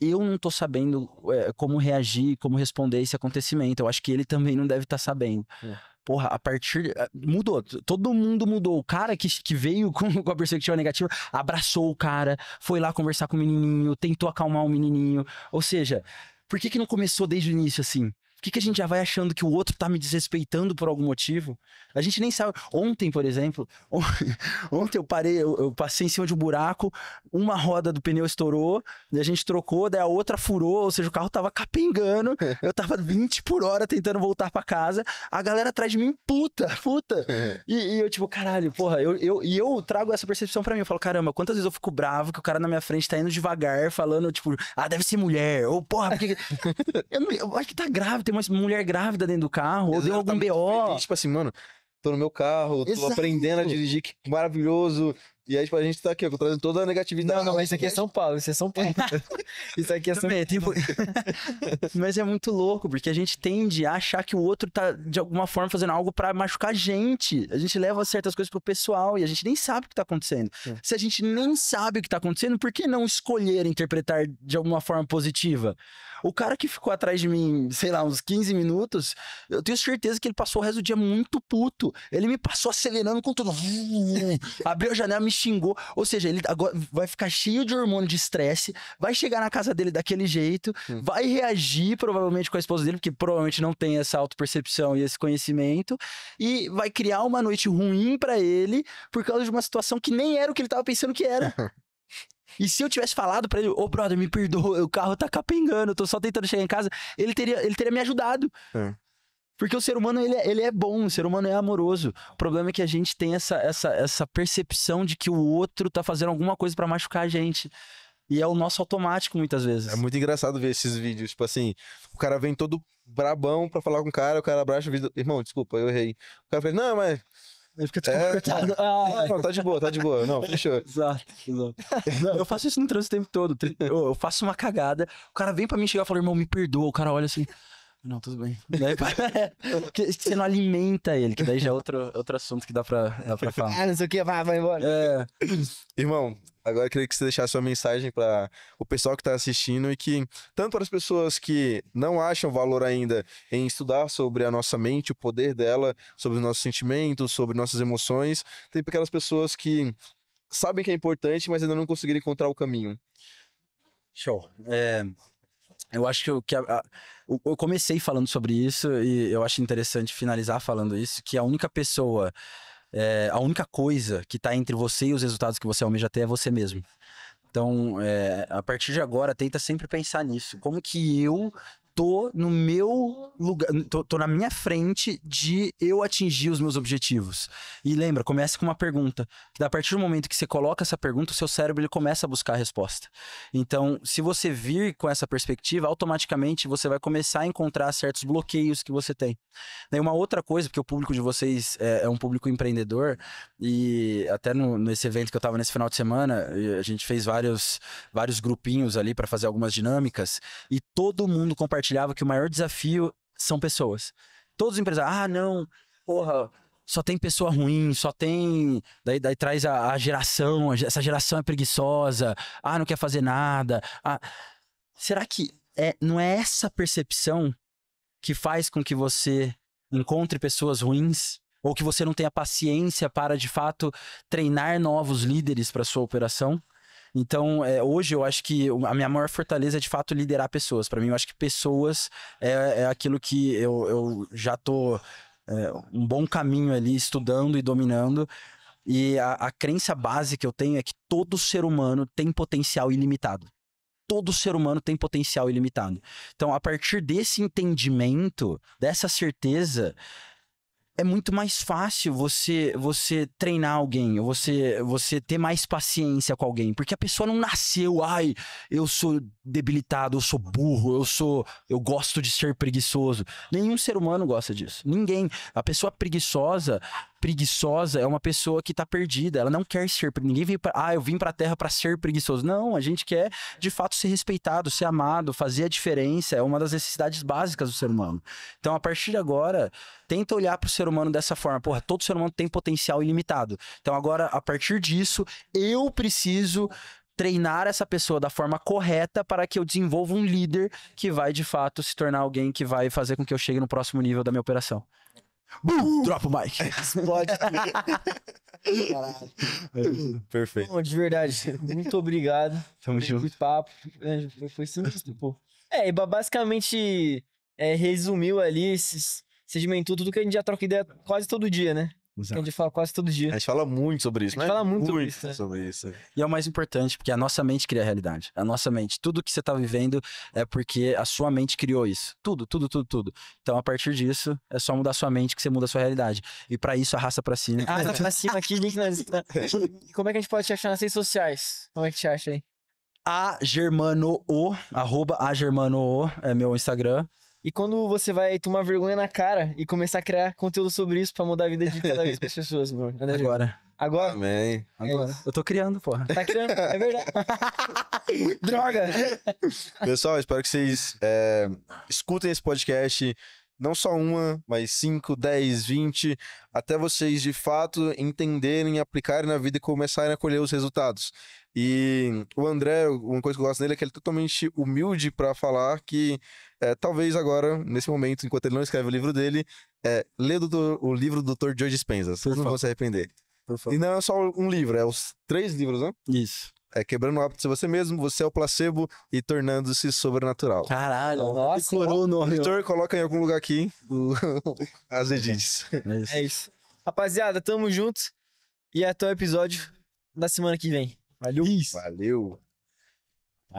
Eu não tô sabendo é, como reagir, como responder esse acontecimento. Eu acho que ele também não deve estar tá sabendo. É porra, a partir. Eh, mudou. Todo mundo mudou. O cara que, que veio com, com a perspectiva negativa abraçou o cara, foi lá conversar com o menininho, tentou acalmar o menininho. Ou seja, por que, que não começou desde o início assim? que, que a gente já vai achando que o outro tá me desrespeitando por algum motivo? A gente nem sabe. Ontem, por exemplo, ontem eu parei, eu, eu, passei em cima de um buraco, uma roda do pneu estourou, a gente trocou, daí a outra furou, ou seja, o carro tava capengando, eu tava 20 por hora tentando voltar para casa, a galera atrás de mim, puta, puta. É. E, e eu, tipo, caralho, porra, eu, eu, e eu trago essa percepção para mim. Eu falo, caramba, quantas vezes eu fico bravo que o cara na minha frente tá indo devagar, falando, tipo, ah, deve ser mulher, ou porra, porque. eu, eu acho que tá grávida tem uma mulher grávida dentro do carro, ou deu algum BO. Feliz, tipo assim, mano, tô no meu carro, tô Exato. aprendendo a dirigir, que maravilhoso. E aí, tipo, a gente tá aqui, ó, trazendo toda a negatividade. Não, não, mas isso aqui é São Paulo, isso é São Paulo. isso aqui é São tipo, Paulo. Tipo... mas é muito louco, porque a gente tende a achar que o outro tá, de alguma forma, fazendo algo para machucar a gente. A gente leva certas coisas pro pessoal e a gente nem sabe o que tá acontecendo. É. Se a gente nem sabe o que tá acontecendo, por que não escolher interpretar de alguma forma positiva? O cara que ficou atrás de mim, sei lá, uns 15 minutos, eu tenho certeza que ele passou o resto do dia muito puto. Ele me passou acelerando com tudo. Abriu a janela, me xingou. Ou seja, ele agora vai ficar cheio de hormônio de estresse, vai chegar na casa dele daquele jeito, hum. vai reagir provavelmente com a esposa dele, porque provavelmente não tem essa autopercepção e esse conhecimento, e vai criar uma noite ruim para ele por causa de uma situação que nem era o que ele tava pensando que era. E se eu tivesse falado para ele, ô oh, brother, me perdoa, o carro tá capengando, eu tô só tentando chegar em casa, ele teria, ele teria me ajudado. É. Porque o ser humano, ele é, ele é bom, o ser humano é amoroso. O problema é que a gente tem essa, essa, essa percepção de que o outro tá fazendo alguma coisa para machucar a gente. E é o nosso automático, muitas vezes. É muito engraçado ver esses vídeos, tipo assim, o cara vem todo brabão pra falar com o cara, o cara abraça o vídeo. Irmão, desculpa, eu errei. O cara fala, não, mas ele fica é. desconfortável. É... Ah, não, tá de boa, tá de boa. Não, fechou. Exato, exato. eu faço isso no trânsito o tempo todo. Eu faço uma cagada, o cara vem pra mim chegar e fala, irmão, me perdoa. O cara olha assim, não, tudo bem. que, que, você não alimenta ele, que daí já é outro, outro assunto que dá pra, dá pra falar. ah, não sei o que, vai, vai embora. É. Irmão, agora eu queria que você deixasse uma mensagem para o pessoal que tá assistindo e que, tanto para as pessoas que não acham valor ainda em estudar sobre a nossa mente, o poder dela, sobre os nossos sentimentos, sobre nossas emoções, tem para aquelas pessoas que sabem que é importante, mas ainda não conseguiram encontrar o caminho. Show. É, eu acho que, eu, que a, a, eu comecei falando sobre isso e eu acho interessante finalizar falando isso, que a única pessoa, é, a única coisa que está entre você e os resultados que você almeja ter é você mesmo. Então, é, a partir de agora, tenta sempre pensar nisso. Como que eu tô no meu lugar, tô, tô, na minha frente de eu atingir os meus objetivos. E lembra, começa com uma pergunta, que a partir do momento que você coloca essa pergunta, o seu cérebro ele começa a buscar a resposta. Então, se você vir com essa perspectiva, automaticamente você vai começar a encontrar certos bloqueios que você tem. Daí uma outra coisa, porque o público de vocês é, é um público empreendedor, e até no, nesse evento que eu tava nesse final de semana, a gente fez vários, vários grupinhos ali para fazer algumas dinâmicas, e todo mundo compartilhou compartilhava que o maior desafio são pessoas. Todos os empresários, ah, não, porra, só tem pessoa ruim, só tem. Daí, daí traz a, a geração, a, essa geração é preguiçosa, ah, não quer fazer nada. Ah. Será que é, não é essa percepção que faz com que você encontre pessoas ruins? Ou que você não tenha paciência para, de fato, treinar novos líderes para sua operação? Então, é, hoje eu acho que a minha maior fortaleza é de fato liderar pessoas. Para mim, eu acho que pessoas é, é aquilo que eu, eu já tô é, um bom caminho ali estudando e dominando. E a, a crença base que eu tenho é que todo ser humano tem potencial ilimitado todo ser humano tem potencial ilimitado. Então, a partir desse entendimento, dessa certeza, é muito mais fácil você você treinar alguém, você você ter mais paciência com alguém, porque a pessoa não nasceu, ai, eu sou debilitado, eu sou burro, eu sou eu gosto de ser preguiçoso. Nenhum ser humano gosta disso. Ninguém. A pessoa preguiçosa, preguiçosa é uma pessoa que tá perdida, ela não quer ser, ninguém vem para, ah, eu vim pra terra para ser preguiçoso. Não, a gente quer de fato ser respeitado, ser amado, fazer a diferença, é uma das necessidades básicas do ser humano. Então, a partir de agora, tenta olhar para o ser humano dessa forma. Porra, todo ser humano tem potencial ilimitado. Então, agora, a partir disso, eu preciso treinar essa pessoa da forma correta para que eu desenvolva um líder que vai de fato se tornar alguém que vai fazer com que eu chegue no próximo nível da minha operação. Bum, dropa o mic. Explode. Caralho. Perfeito. Bom, de verdade, muito obrigado. Tamo junto. Esse papo. Né? Foi sinistro, pô. É, e basicamente é, resumiu ali, sedimentou tudo que a gente já troca ideia quase todo dia, né? Usar. a gente fala quase todo dia. A gente fala muito sobre isso, né? A gente né? fala muito, muito sobre, isso, né? sobre isso. E é o mais importante, porque a nossa mente cria a realidade. A nossa mente. Tudo que você tá vivendo é porque a sua mente criou isso. Tudo, tudo, tudo, tudo. Então, a partir disso, é só mudar a sua mente que você muda a sua realidade. E para isso, arrasta pra cima. Arrasta ah, tá pra cima aqui, link na... Né? Como é que a gente pode te achar nas redes sociais? Como é que te acha aí? A Germano O, arroba A Germano O, é meu Instagram. E quando você vai tomar vergonha na cara e começar a criar conteúdo sobre isso pra mudar a vida de cada vez mais pessoas, meu. André, Agora. Agora. Amém. Agora. É eu tô criando, porra. Tá criando, é verdade. Droga! Pessoal, espero que vocês é, escutem esse podcast. Não só uma, mas cinco dez vinte até vocês de fato entenderem, aplicarem na vida e começarem a colher os resultados. E o André, uma coisa que eu gosto dele é que ele é totalmente humilde para falar que é, talvez agora, nesse momento, enquanto ele não escreve o livro dele, é, lê do, o livro do Dr. Joe Dispenza. Vocês não vão se arrepender. E não é só um livro, é os três livros, né? Isso. É Quebrando o Hábito de Você Mesmo, Você é o Placebo e Tornando-se Sobrenatural. Caralho, nossa. o nome. Editor, coloca em algum lugar aqui as edits. É isso. é isso. Rapaziada, tamo junto e até o episódio da semana que vem. Valeu. Isso. Valeu.